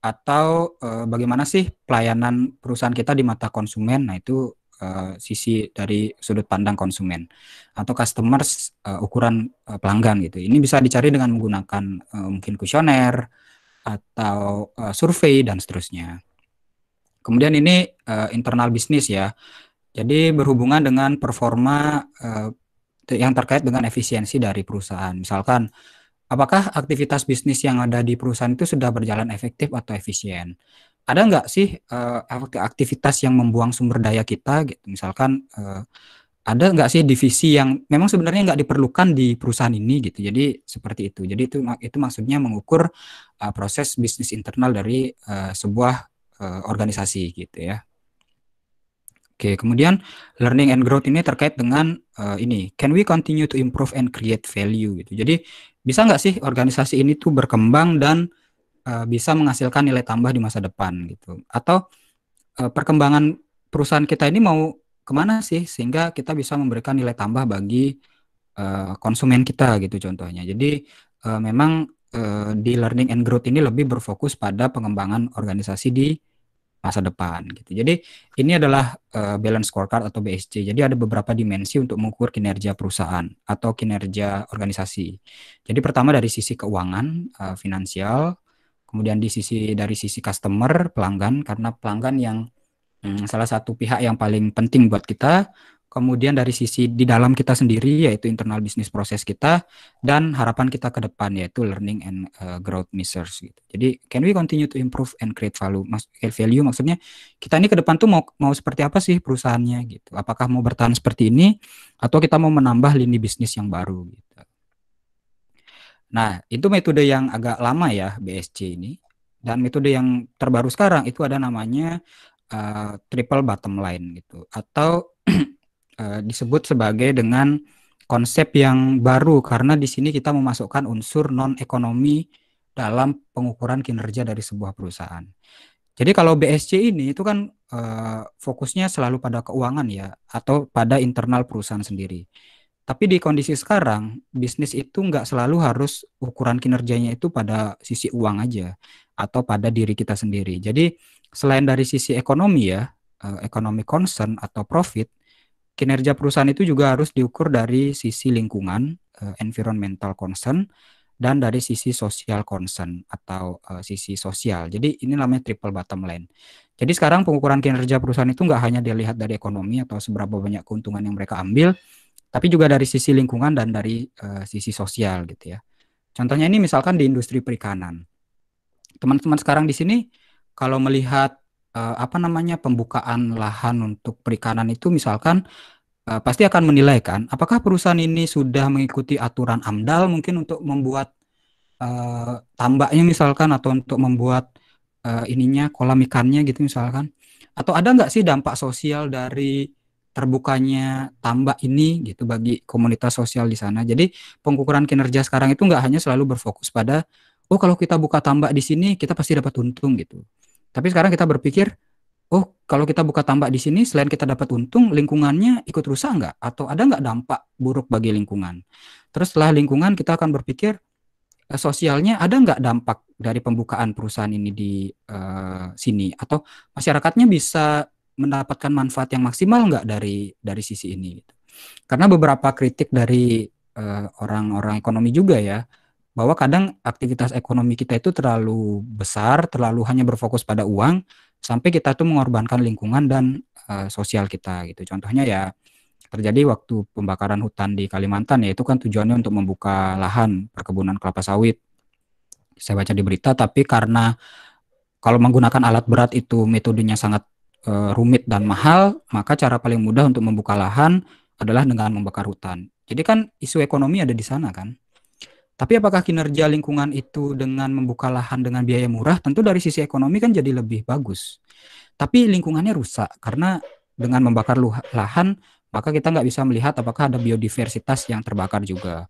atau e, bagaimana sih pelayanan perusahaan kita di mata konsumen? Nah, itu Eh, sisi dari sudut pandang konsumen atau customers uh, ukuran uh, pelanggan gitu. Ini bisa dicari dengan menggunakan uh, mungkin kuesioner atau uh, survei dan seterusnya. Kemudian ini uh, internal bisnis ya. Jadi berhubungan dengan performa uh, yang terkait dengan efisiensi dari perusahaan. Misalkan apakah aktivitas bisnis yang ada di perusahaan itu sudah berjalan efektif atau efisien? ada nggak sih uh, eh, aktivitas yang membuang sumber daya kita gitu misalkan uh, ada nggak sih divisi yang memang sebenarnya nggak diperlukan di perusahaan ini gitu jadi seperti itu jadi itu itu maksudnya mengukur uh, proses bisnis internal dari uh, sebuah uh, organisasi gitu ya Oke, kemudian learning and growth ini terkait dengan uh, ini, can we continue to improve and create value gitu. Jadi bisa nggak sih organisasi ini tuh berkembang dan Eh, bisa menghasilkan nilai tambah di masa depan gitu. Atau uh, perkembangan perusahaan kita ini mau kemana sih sehingga kita bisa memberikan nilai tambah bagi uh, konsumen kita gitu contohnya. Jadi uh, memang uh, di learning and growth ini lebih berfokus pada pengembangan organisasi di masa depan gitu. Jadi ini adalah uh, balance scorecard atau BSC. Jadi ada beberapa dimensi untuk mengukur kinerja perusahaan atau kinerja organisasi. Jadi pertama dari sisi keuangan, uh, finansial, Kemudian di sisi dari sisi customer, pelanggan karena pelanggan yang hmm, salah satu pihak yang paling penting buat kita. Kemudian dari sisi di dalam kita sendiri yaitu internal bisnis proses kita dan harapan kita ke depan yaitu learning and uh, growth measures gitu. Jadi can we continue to improve and create value? Mas value maksudnya kita ini ke depan tuh mau mau seperti apa sih perusahaannya gitu. Apakah mau bertahan seperti ini atau kita mau menambah lini bisnis yang baru gitu. Nah, itu metode yang agak lama ya BSC ini. Dan metode yang terbaru sekarang itu ada namanya uh, triple bottom line gitu atau uh, disebut sebagai dengan konsep yang baru karena di sini kita memasukkan unsur non ekonomi dalam pengukuran kinerja dari sebuah perusahaan. Jadi kalau BSC ini itu kan uh, fokusnya selalu pada keuangan ya atau pada internal perusahaan sendiri. Tapi di kondisi sekarang, bisnis itu nggak selalu harus ukuran kinerjanya itu pada sisi uang aja atau pada diri kita sendiri. Jadi selain dari sisi ekonomi ya, eh, ekonomi concern atau profit, kinerja perusahaan itu juga harus diukur dari sisi lingkungan, eh, environmental concern, dan dari sisi sosial concern atau eh, sisi sosial. Jadi ini namanya triple bottom line. Jadi sekarang pengukuran kinerja perusahaan itu nggak hanya dilihat dari ekonomi atau seberapa banyak keuntungan yang mereka ambil, tapi juga dari sisi lingkungan dan dari uh, sisi sosial gitu ya. Contohnya ini misalkan di industri perikanan. Teman-teman sekarang di sini kalau melihat uh, apa namanya pembukaan lahan untuk perikanan itu misalkan uh, pasti akan menilai kan apakah perusahaan ini sudah mengikuti aturan AMDAL mungkin untuk membuat uh, tambaknya misalkan atau untuk membuat uh, ininya kolam ikannya gitu misalkan atau ada nggak sih dampak sosial dari terbukanya tambak ini gitu bagi komunitas sosial di sana. Jadi pengukuran kinerja sekarang itu nggak hanya selalu berfokus pada oh kalau kita buka tambak di sini kita pasti dapat untung gitu. Tapi sekarang kita berpikir oh kalau kita buka tambak di sini selain kita dapat untung lingkungannya ikut rusak nggak atau ada nggak dampak buruk bagi lingkungan. Terus setelah lingkungan kita akan berpikir eh, sosialnya ada nggak dampak dari pembukaan perusahaan ini di uh, sini atau masyarakatnya bisa mendapatkan manfaat yang maksimal nggak dari dari sisi ini gitu. Karena beberapa kritik dari eh, orang-orang uh, ekonomi juga ya bahwa kadang aktivitas ekonomi kita itu terlalu besar, terlalu hanya berfokus pada uang sampai kita tuh mengorbankan lingkungan dan uh, sosial kita gitu. Contohnya ya terjadi waktu pembakaran hutan di Kalimantan ya itu kan tujuannya untuk membuka lahan perkebunan kelapa sawit. Saya baca di berita tapi karena kalau menggunakan alat berat itu metodenya sangat uh, rumit dan mahal, maka cara paling mudah untuk membuka lahan adalah dengan membakar hutan. Jadi kan isu ekonomi ada di sana kan. Tapi apakah kinerja lingkungan itu dengan membuka lahan dengan biaya murah? Tentu dari sisi ekonomi kan jadi lebih bagus. Tapi lingkungannya rusak karena dengan membakar lahan maka kita nggak bisa melihat apakah ada biodiversitas yang terbakar juga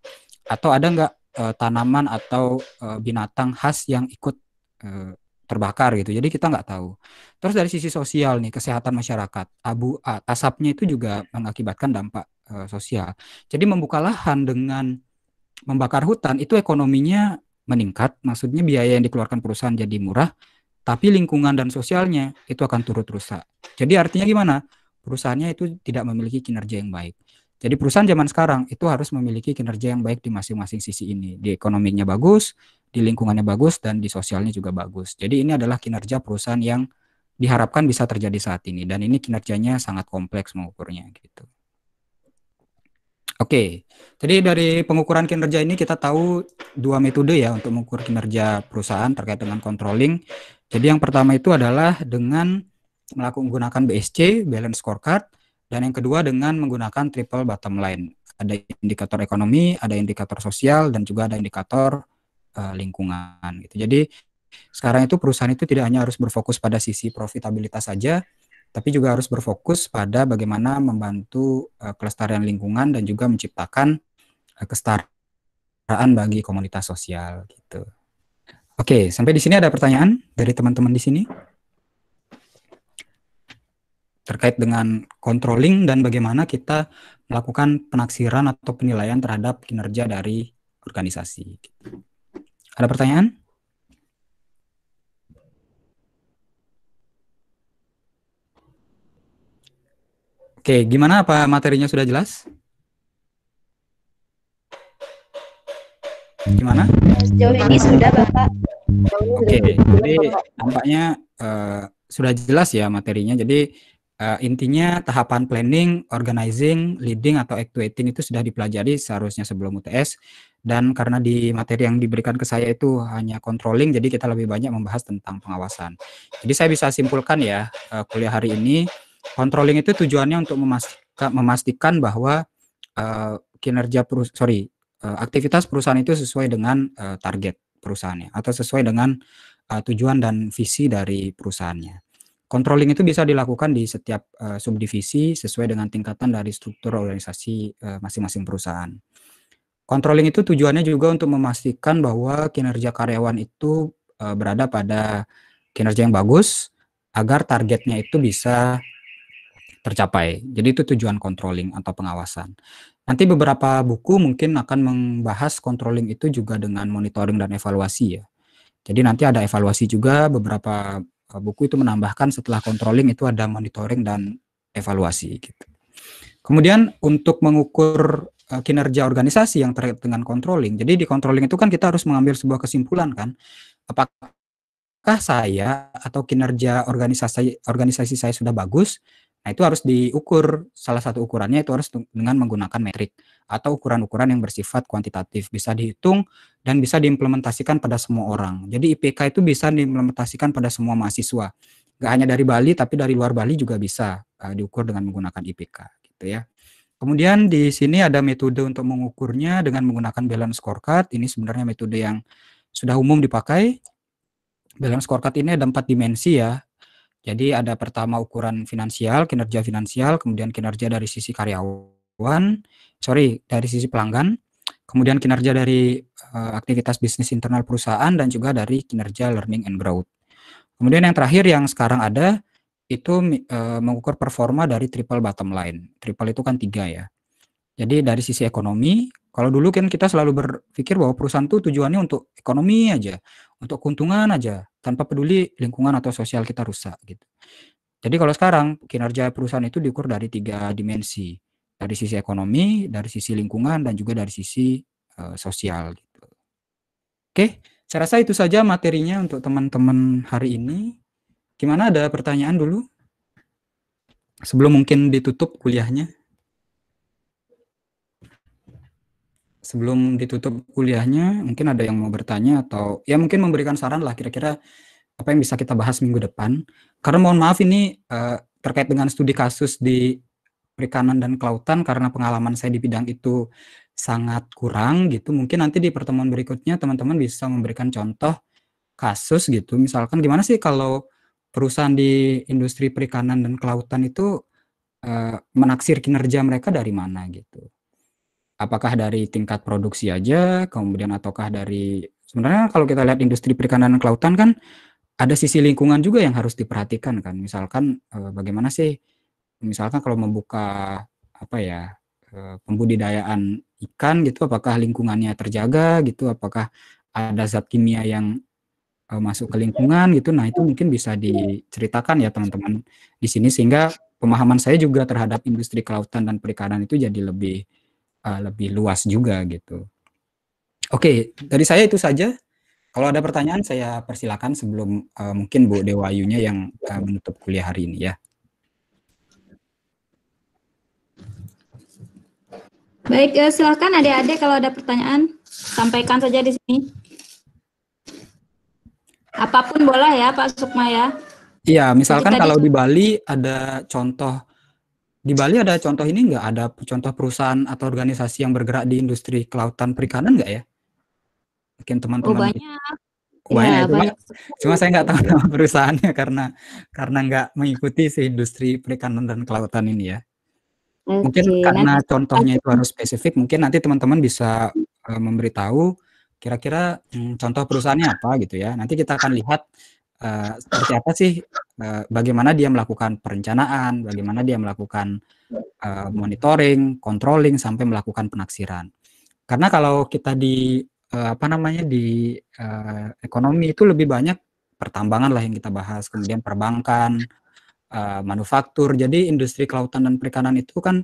atau ada nggak e, tanaman atau e, binatang khas yang ikut terbakar gitu. Jadi kita nggak tahu. Terus dari sisi sosial nih, kesehatan masyarakat, abu asapnya itu juga mengakibatkan dampak uh, sosial. Jadi membuka lahan dengan membakar hutan itu ekonominya meningkat, maksudnya biaya yang dikeluarkan perusahaan jadi murah, tapi lingkungan dan sosialnya itu akan turut rusak. Jadi artinya gimana? Perusahaannya itu tidak memiliki kinerja yang baik. Jadi perusahaan zaman sekarang itu harus memiliki kinerja yang baik di masing-masing sisi ini. Di ekonominya bagus, di lingkungannya bagus, dan di sosialnya juga bagus. Jadi ini adalah kinerja perusahaan yang diharapkan bisa terjadi saat ini. Dan ini kinerjanya sangat kompleks mengukurnya gitu. Oke, jadi dari pengukuran kinerja ini kita tahu dua metode ya untuk mengukur kinerja perusahaan terkait dengan controlling. Jadi yang pertama itu adalah dengan melakukan menggunakan BSC, balance scorecard. Dan yang kedua dengan menggunakan triple bottom line. Ada indikator ekonomi, ada indikator sosial, dan juga ada indikator uh, lingkungan. Gitu. Jadi sekarang itu perusahaan itu tidak hanya harus berfokus pada sisi profitabilitas saja, tapi juga harus berfokus pada bagaimana membantu uh, kelestarian lingkungan dan juga menciptakan uh, kestaraan bagi komunitas sosial. Gitu. Oke, sampai di sini ada pertanyaan dari teman-teman di sini terkait dengan controlling dan bagaimana kita melakukan penaksiran atau penilaian terhadap kinerja dari organisasi. Ada pertanyaan? Oke, gimana apa materinya sudah jelas? Gimana? Sejauh ini sudah, Bapak. Oke, jadi nampaknya uh, sudah jelas ya materinya. Jadi uh, intinya tahapan planning, organizing, leading atau actuating itu sudah dipelajari seharusnya sebelum UTS dan karena di materi yang diberikan ke saya itu hanya controlling jadi kita lebih banyak membahas tentang pengawasan. Jadi saya bisa simpulkan ya uh, kuliah hari ini controlling itu tujuannya untuk memastikan, memastikan bahwa uh, kinerja perus sorry uh, aktivitas perusahaan itu sesuai dengan uh, target perusahaannya atau sesuai dengan uh, tujuan dan visi dari perusahaannya. Controlling itu bisa dilakukan di setiap uh, subdivisi sesuai dengan tingkatan dari struktur organisasi eh, masing-masing uh, perusahaan. Controlling itu tujuannya juga untuk memastikan bahwa kinerja karyawan itu uh, berada pada kinerja yang bagus agar targetnya itu bisa tercapai. Jadi itu tujuan controlling atau pengawasan. Nanti beberapa buku mungkin akan membahas controlling itu juga dengan monitoring dan evaluasi ya. Jadi nanti ada evaluasi juga beberapa buku itu menambahkan setelah controlling itu ada monitoring dan evaluasi gitu. Kemudian untuk mengukur e, kinerja organisasi yang terkait dengan controlling. Jadi di controlling itu kan kita harus mengambil sebuah kesimpulan kan. Apakah saya atau kinerja organisasi organisasi saya sudah bagus Nah, itu harus diukur. Salah satu ukurannya itu harus dengan menggunakan metrik atau ukuran-ukuran yang bersifat kuantitatif, bisa dihitung dan bisa diimplementasikan pada semua orang. Jadi IPK itu bisa diimplementasikan pada semua mahasiswa. Gak hanya dari Bali tapi dari luar Bali juga bisa uh, diukur dengan menggunakan IPK gitu ya. Kemudian di sini ada metode untuk mengukurnya dengan menggunakan balance scorecard. Ini sebenarnya metode yang sudah umum dipakai. Balance scorecard ini ada empat dimensi ya. Jadi ada pertama ukuran finansial, kinerja finansial, kemudian kinerja dari sisi karyawan, sorry, dari sisi pelanggan, kemudian kinerja dari uh, aktivitas bisnis internal perusahaan, dan juga dari kinerja learning and growth. Kemudian yang terakhir yang sekarang ada, itu uh, mengukur performa dari triple bottom line. Triple itu kan tiga ya. Jadi dari sisi ekonomi, kalau dulu kan kita selalu berpikir bahwa perusahaan itu tujuannya untuk ekonomi aja, untuk keuntungan aja, tanpa peduli lingkungan atau sosial kita rusak gitu. Jadi kalau sekarang kinerja perusahaan itu diukur dari tiga dimensi, dari sisi ekonomi, dari sisi lingkungan, dan juga dari sisi uh, sosial gitu. Oke, saya rasa itu saja materinya untuk teman-teman hari ini. Gimana ada pertanyaan dulu? Sebelum mungkin ditutup kuliahnya. sebelum ditutup kuliahnya, mungkin ada yang mau bertanya atau ya mungkin memberikan saran lah kira-kira apa yang bisa kita bahas minggu depan. Karena mohon maaf ini uh, terkait dengan studi kasus di perikanan dan kelautan karena pengalaman saya di bidang itu sangat kurang gitu. Mungkin nanti di pertemuan berikutnya teman-teman bisa memberikan contoh kasus gitu. Misalkan gimana sih kalau perusahaan di industri perikanan dan kelautan itu uh, menaksir kinerja mereka dari mana gitu apakah dari tingkat produksi aja kemudian ataukah dari sebenarnya kalau kita lihat industri perikanan dan kelautan kan ada sisi lingkungan juga yang harus diperhatikan kan misalkan eh, bagaimana sih misalkan kalau membuka apa ya eh, pembudidayaan ikan gitu apakah lingkungannya terjaga gitu apakah ada zat kimia yang eh, masuk ke lingkungan gitu nah itu mungkin bisa diceritakan ya teman-teman di sini sehingga pemahaman saya juga terhadap industri kelautan dan perikanan itu jadi lebih uh, lebih luas juga gitu. Oke, dari saya itu saja. Kalau ada pertanyaan saya persilakan sebelum uh, mungkin Bu Dewayunya yang uh, menutup kuliah hari ini ya. Baik, uh, silakan adik-adik kalau ada pertanyaan sampaikan saja di sini. Apapun boleh ya Pak Sukma ya. Iya, misalkan kalau di Bali ada contoh di Bali ada contoh ini nggak? Ada contoh perusahaan atau organisasi yang bergerak di industri kelautan perikanan nggak ya? Mungkin teman-teman. Oh, banyak. Oh, banyak, ya, cuma, banyak. cuma saya nggak tahu nama perusahaannya karena karena nggak mengikuti si industri perikanan dan kelautan ini ya. Okay, mungkin karena nanti, contohnya itu harus spesifik, mungkin nanti teman-teman bisa uh, memberitahu kira-kira hmm, contoh perusahaannya apa gitu ya. Nanti kita akan lihat uh, seperti apa sih Eh, bagaimana dia melakukan perencanaan, bagaimana dia melakukan uh, monitoring, controlling sampai melakukan penaksiran. Karena kalau kita di uh, apa namanya di uh, ekonomi itu lebih banyak pertambangan lah yang kita bahas, kemudian perbankan, uh, manufaktur. Jadi industri kelautan dan perikanan itu kan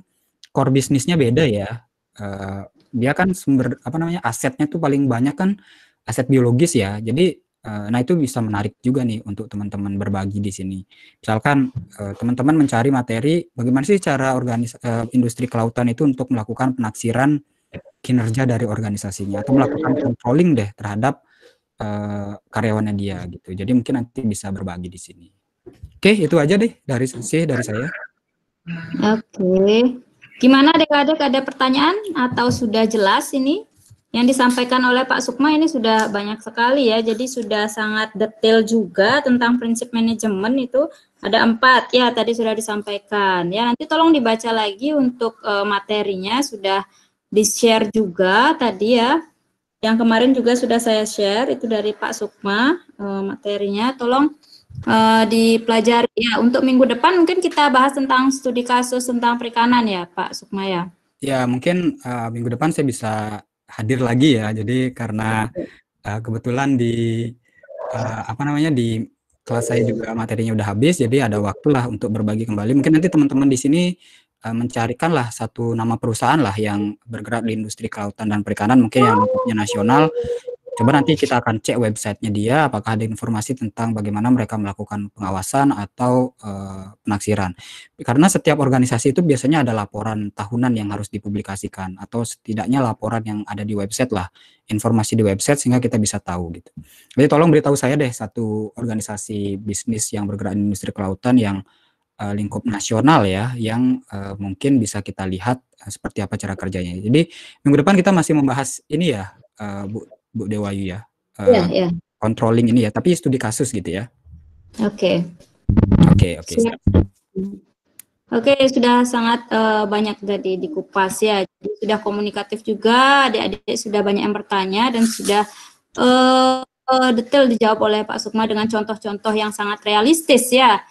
core bisnisnya beda ya. Uh, dia kan sumber apa namanya asetnya itu paling banyak kan aset biologis ya. Jadi Eh, nah, itu bisa menarik juga nih untuk teman-teman berbagi di sini. Misalkan eh, teman-teman mencari materi bagaimana sih cara organis eh, industri kelautan itu untuk melakukan penaksiran kinerja dari organisasinya atau melakukan controlling deh terhadap uh, karyawannya dia gitu. Jadi mungkin nanti bisa berbagi di sini. Oke, itu aja deh dari sih dari saya. Oke. Gimana adik-adik ada pertanyaan atau sudah jelas ini? Yang disampaikan oleh Pak Sukma ini sudah banyak sekali ya, jadi sudah sangat detail juga tentang prinsip manajemen itu ada empat ya tadi sudah disampaikan ya. Nanti tolong dibaca lagi untuk uh, materinya sudah di share juga tadi ya. Yang kemarin juga sudah saya share itu dari Pak Sukma uh, materinya. Tolong uh, dipelajari ya untuk minggu depan mungkin kita bahas tentang studi kasus tentang perikanan ya Pak Sukma ya. Ya mungkin uh, minggu depan saya bisa hadir lagi ya. Jadi karena uh, kebetulan di uh, apa namanya di kelas saya juga materinya udah habis, jadi ada waktulah untuk berbagi kembali. Mungkin nanti teman-teman di sini uh, mencarikanlah satu nama perusahaan lah yang bergerak di industri kelautan dan perikanan, mungkin yang lingkupnya oh. nasional Coba nanti kita akan cek websitenya dia apakah ada informasi tentang bagaimana mereka melakukan pengawasan atau uh, penaksiran. Karena setiap organisasi itu biasanya ada laporan tahunan yang harus dipublikasikan atau setidaknya laporan yang ada di website lah, informasi di website sehingga kita bisa tahu gitu. Jadi tolong beritahu saya deh satu organisasi bisnis yang bergerak di industri kelautan yang uh, lingkup nasional ya yang uh, mungkin bisa kita lihat seperti apa cara kerjanya. Jadi minggu depan kita masih membahas ini ya uh, Bu Bu Dewayu ya. Uh, ya, ya. Controlling ini ya, tapi studi kasus gitu ya. Oke. Oke, oke. Oke, sudah sangat uh, banyak tadi dikupas ya. Jadi sudah komunikatif juga, adik-adik sudah banyak yang bertanya dan sudah uh, uh, detail dijawab oleh Pak Sukma dengan contoh-contoh yang sangat realistis ya.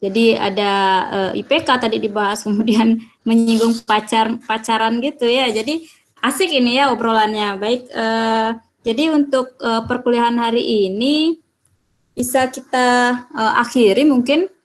Jadi ada uh, IPK tadi dibahas, kemudian menyinggung pacar pacaran gitu ya. Jadi asik ini ya obrolannya. Baik, uh, jadi untuk uh, perkuliahan hari ini bisa kita uh, akhiri mungkin